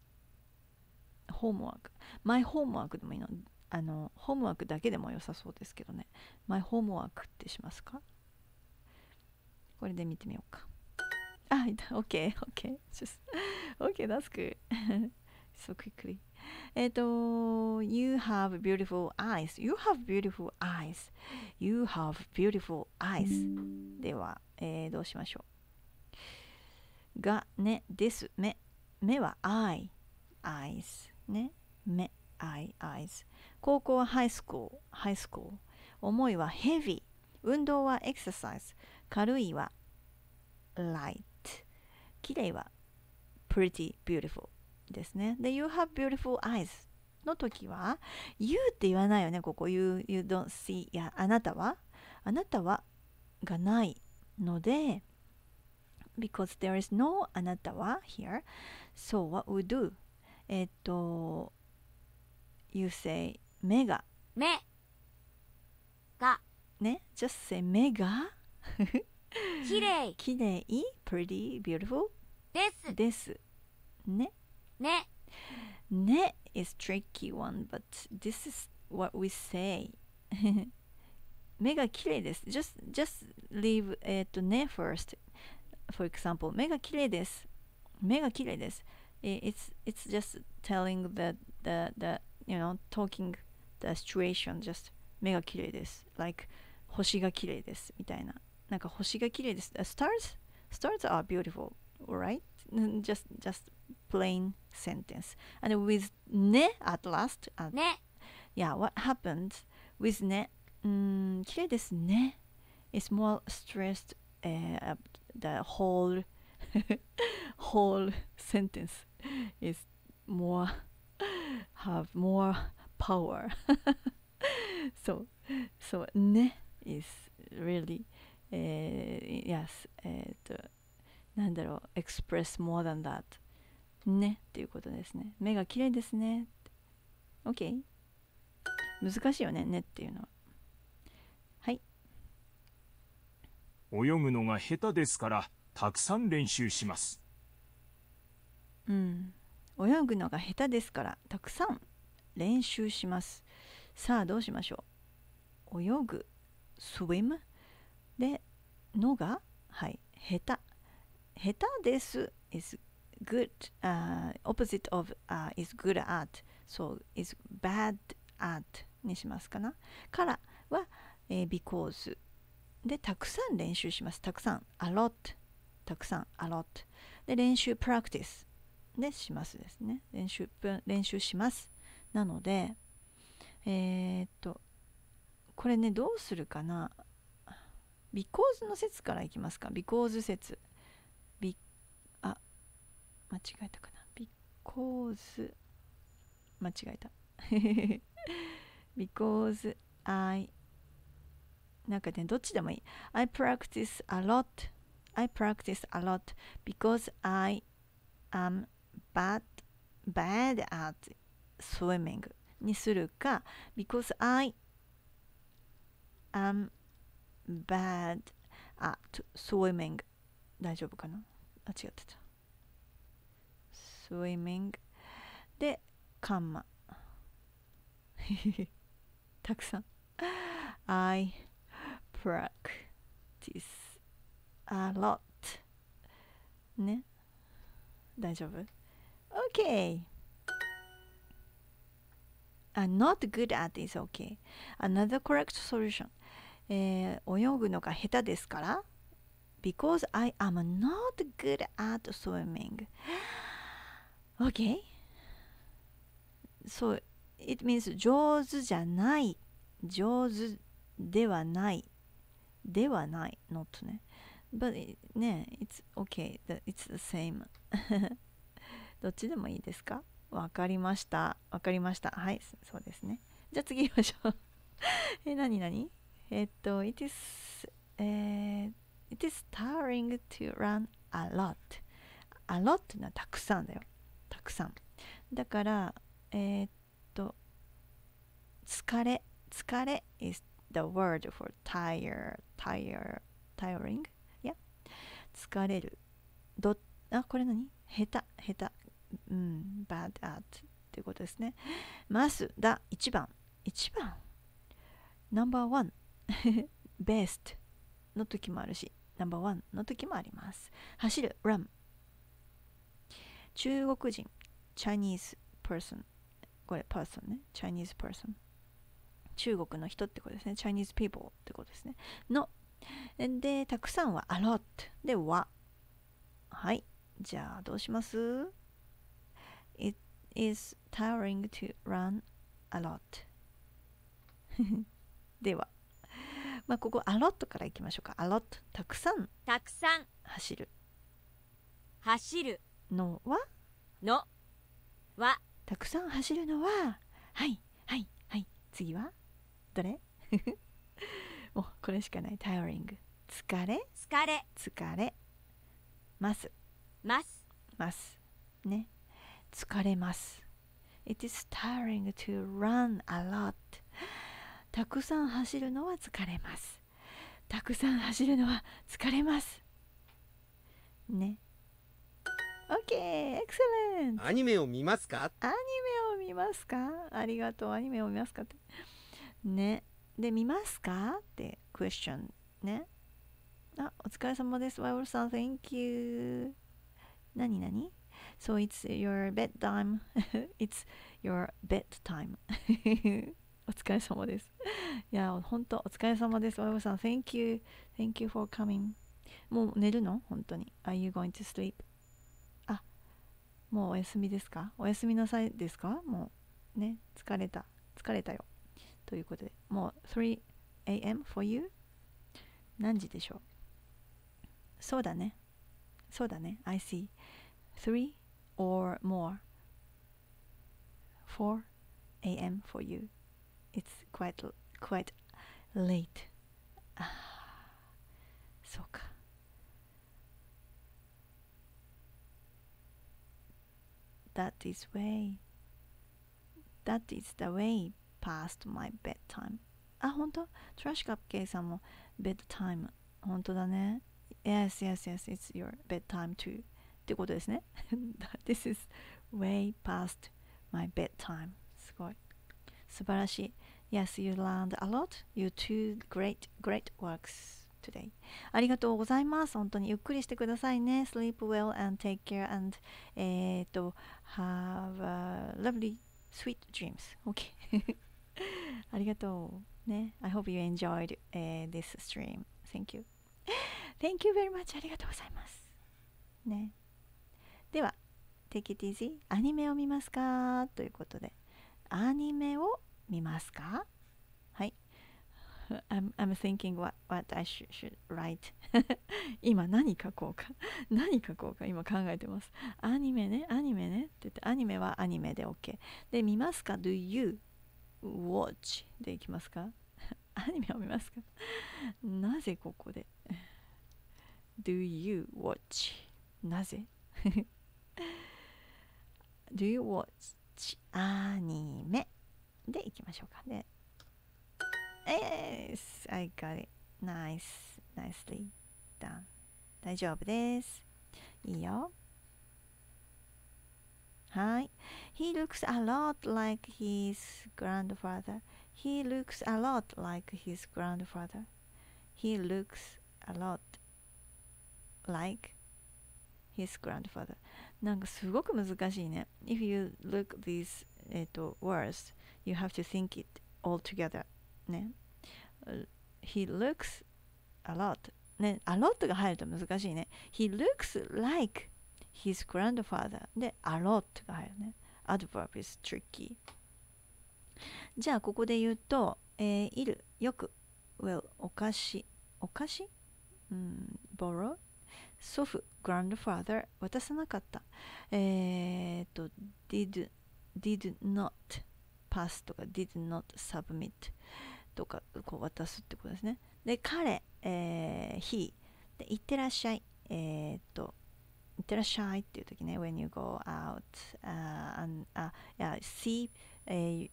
Speaker 1: ホームワークマイホームワークでもいいのあのホームワークだけでも良さそうですけどねマイホームワークってしますかこれで見てみようか Ah, o k o k o k that's good. so quickly. えっと、You have beautiful eyes.You have beautiful eyes.You have beautiful eyes. では、えー、どうしましょうが、ね、です。目。目は I。e y e s ね。目。I。e y e s 高校はハイスクール。ハイスクール。思いは heavy。運動は exercise。軽いは light。綺麗は pretty beautiful ですね。で、you have beautiful eyes の時は you って言わないよね、ここ you, you don't see いやあなたはあなたはがないので because there is no あなたは here so what we do えっと you say 目が目がね just say 目が綺麗綺麗 pretty beautiful ですですねねね is tricky one but this is what we say 目が綺麗です just, just leave えっとね first for example 目が綺麗です目が綺麗です it's, it's just telling the, the, the you know talking the situation just 目が綺麗です like 星が綺麗ですみたいななんか星が綺麗です、uh, stars stars are beautiful alright just just plain sentence. And with ne at last, uh, ne. yeah, what happened with ne? Um, ne is more stressed uh, the whole whole sentence is more have more power. so so ne is really uh, yes uh, なんだろう express more than that ねっていうことですね目が綺麗ですね OK 難しいよねねっていうのははい泳ぐのが下手ですからたくさん練習しますうん泳ぐのが下手ですからたくさん練習しますさあどうしましょう泳ぐ swim でのがはい下手下手です is good、uh, opposite of、uh, is good at so is bad at にしますかなからは、えー、because でたくさん練習しますたくさん a lot たくさん a lot で練習 practice でしますですね練習練習しますなのでえー、っとこれねどうするかな because の説からいきますか because 説間違えたかな because 間違えた because I なんかねどっちでもいい I practice a lot I practice a lot because I am bad bad at swimming にするか because I am bad at swimming 大丈夫かなあ違ってた swimming でカンマたくさん I practice a lot ね大丈夫 ?OK! I'm not good at is o k a Another correct solution. えー、泳ぐのが下手ですから Because I am not good at swimming. Okay. So it means 上手じゃない。上手ではない。ではない。not ね。But ね、it's okay. It's the same. どっちでもいいですかわかりました。わかりました。はい、そうですね。じゃあ次行きましょう。え、なになにえっと、it is, it is tiring to run a lot. a lot ってのはたくさんだよ。たくさんだからえー、っと疲れ疲れ is the word for tire tire tiring y、e a h 疲れるどあこれ何下手下手うん bad at っていうことですねますだ一番一番ナンバーワン best の時もあるしナンバーワンの時もあります走る run 中国人、Chinese person。これ、person ね。Chinese person。中国の人ってことですね。Chinese people ってことですね。の。で、たくさんは a lot。で、は。はい。じゃあ、どうします ?It is tiring to run a lot. では。まあ、ここ、a lot からいきましょうか。a lot。たくさん。たくさん。走る。走る。のはのはたくさん走るのははいはいはい次はどれ もうこれしかないタイリング疲れ疲れ疲れますますますね疲れます It is tiring to run a lot たくさん走るのは疲れますたくさん走るのは疲れますね OK! エクセレントアニメを見ますかアニメを見ますかありがとう。アニメを見ますかって。ね。で、見ますかって、クエスチョン。ね。あ、お疲れ様です。ワイオルさん、Thank you. 何何 ?So it's your bedtime. it's your bedtime. お疲れ様です。いや、本当お疲れ様です。ワイオルさん、Thank you. Thank you for coming. もう寝るの本当に。Are you going to sleep? もうお休みですかお休みなさいですかもうね、疲れた。疲れたよ。ということで、もう 3am for you? 何時でしょうそうだね。そうだね。I see. 3 or more. 4 a.m. for you. It's quite, quite late. ああ、そうか。that is way. That is the way past my bedtime. あ、本当 ah, ?Trash Cupcake さんも bedtime。本当だね。Yes, yes, yes, it's your bedtime too. ってことですね. This is way past my bedtime. Yes, you learned a lot. You two great, great works today. Sleep well and take care and えっと、eh, Have a lovely, sweet dreams. Okay. ありがとう。ね。I hope you enjoyed、uh, this stream. Thank you. Thank you very much. ありがとうございます。ね。では、Take it easy. アニメを見ますかということで。アニメを見ますか I'm, I'm thinking what, what I should, should write 今何書こうか 何書こうか今考えてますアニメねアニメねって言ってアニメはアニメで OK で見ますか Do you watch でいきますかアニメを見ますかなぜここで Do you watch なぜ Do you watch アニメでいきましょうかね Yes! I got it. Nice. Nicely done. 大丈夫です。いいよ。はい。He looks a lot like his grandfather. He looks a lot like his grandfather. He looks a lot like his grandfather. なんかすごく難しいね。If you look two words, you have to think it all together. ね、He looks a lot ね、a lot が入ると難しいね He looks like his grandfather で a lot が入るね Adverb is tricky じゃあここで言うと、えー、いるよく well お菓子お菓子うん borrow 祖父 grandfather 渡さなかったえー、っと did did not pass とか did not submit とかこう渡すってことですね。で、彼、えー、he いってらっしゃい。えー、っと、いってらっしゃいっていう時ね、when you go out, uh, and, uh, yeah, see、uh,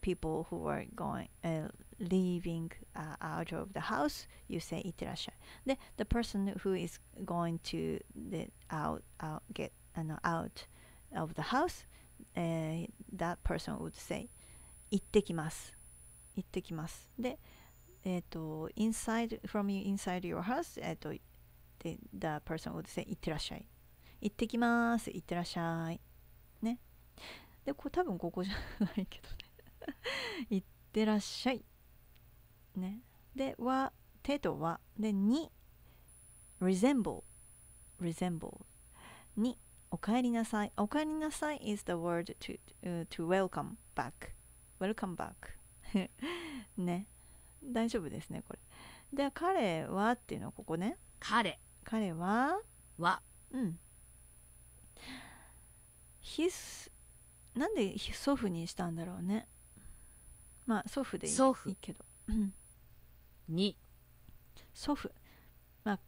Speaker 1: people who are going,、uh, leaving、uh, out of the house, you say いってらっしゃい。で、the person who is going to the out, out get, uh, o out of the house, uh, that person would say 行ってきます。行ってきます。で、えっ、ー、と、inside, from inside your house, えっ、と、the, the person would say, 行ってらっしゃい。行ってきます。行ってらっしゃい。ね。で、これ多分ここじゃないけどね。行ってらっしゃい。ね。で、は、手とは。で、に、resemble, resemble. に、お帰りなさい。お帰りなさい is the word to,、uh, to welcome back. welcome back. ね大丈夫ですねこれで彼はっていうのはここね彼彼ははうんひすなんで祖父にしたんだろうねまあ祖父でいいけどに祖父まあ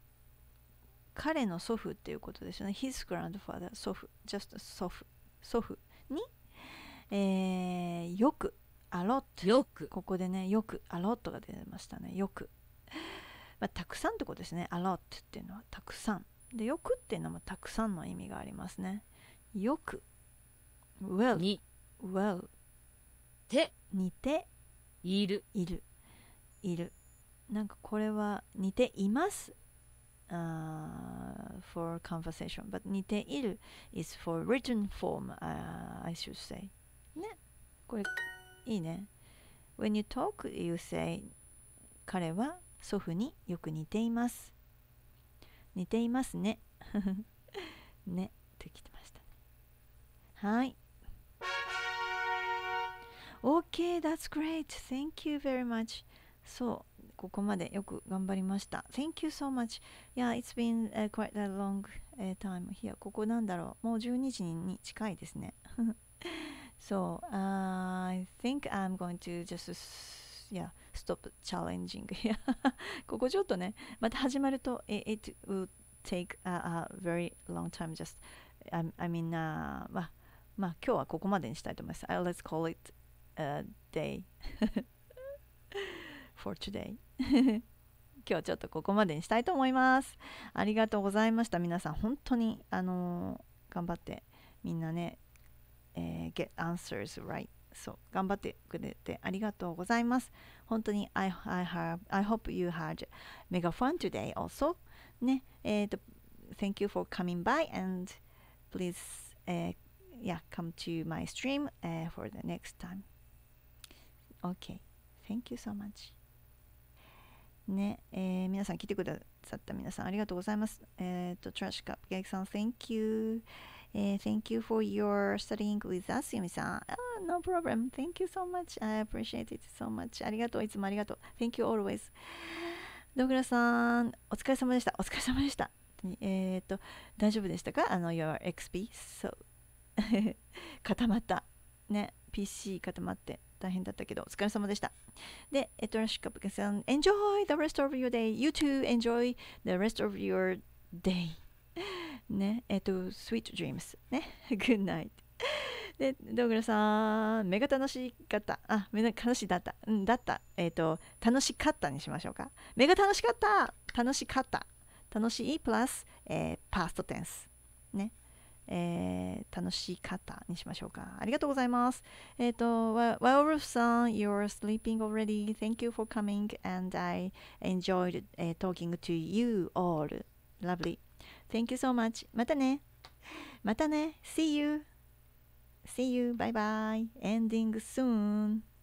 Speaker 1: 彼の祖父っていうことですよね his grandfather 祖父 just 祖父祖父に、えー、よく a lot よくここでねよくあ lot が出ましたねよく、まあ、たくさんってことですねあ lot っていうのはたくさんでよくっていうのもたくさんの意味がありますねよく well に well て似ているいるいるなんかこれは似ています、uh, for conversation but 似ている is for written form、uh, I should say ねこれいいね When you talk you say 彼は祖父によく似ています似ていますねねって来てましたはい OK that's great thank you very much そうここまでよく頑張りました Thank you so much Yeah it's been、uh, quite a long、uh, time here ここなんだろうもう12時に近いですね So I think I'm going to just yeah stop challenging. ここちょっとね、また始まると it would take a, very long time. Just I, I mean、uh, まあまあ今日はここまでにしたいと思います。Let's call it a day for today. 今日ちょっとここまでにしたいと思います。ありがとうございました。皆さん本当にあの頑張ってみんなねえー、Get Answers Right そう頑張ってくれてありがとうございます本当に I, I, have, I hope you had mega fun today also ねえっ、ー、と Thank you for coming by and please、え h yeah come to my stream、え h for the next time OK thank you so much ね、えー、皆さん来てくださった皆さんありがとうございます。えっ、ー、と、トラッシュカップケーキさん、Thank you. えー、Thank you for your studying with us, y ゆみさん。Ah, no problem. Thank you so much. I appreciate it so much. ありがとう。いつもありがとう。Thank you always. ドグラさん、お疲れ様でした。お疲れ様でした。えー、っと、大丈夫でしたかあの、your XP? So, 固まった。ね、PC 固まって。大変だったけど、お疲れ様でした。で、えっと、ラシカプケさん、Enjoy the rest of your day. You too enjoy the rest of your day. ねえっ、ー、と Sweet Dreams ね Good night でドぐグラさん目が楽しかったあ目が楽しいだったうんだったえっ、ー、と楽しかったにしましょうか目が楽しかった楽しかった楽しいプラス、えー、パストテンスねえー、楽しかったにしましょうか。ありがとうございます。えっ、ー、と、ワオルフさん、You're sleeping already. Thank you for coming and I enjoyed、uh, talking to you all. Lovely. Thank you so much. またね。またね。See you. See you. Bye bye. Ending soon.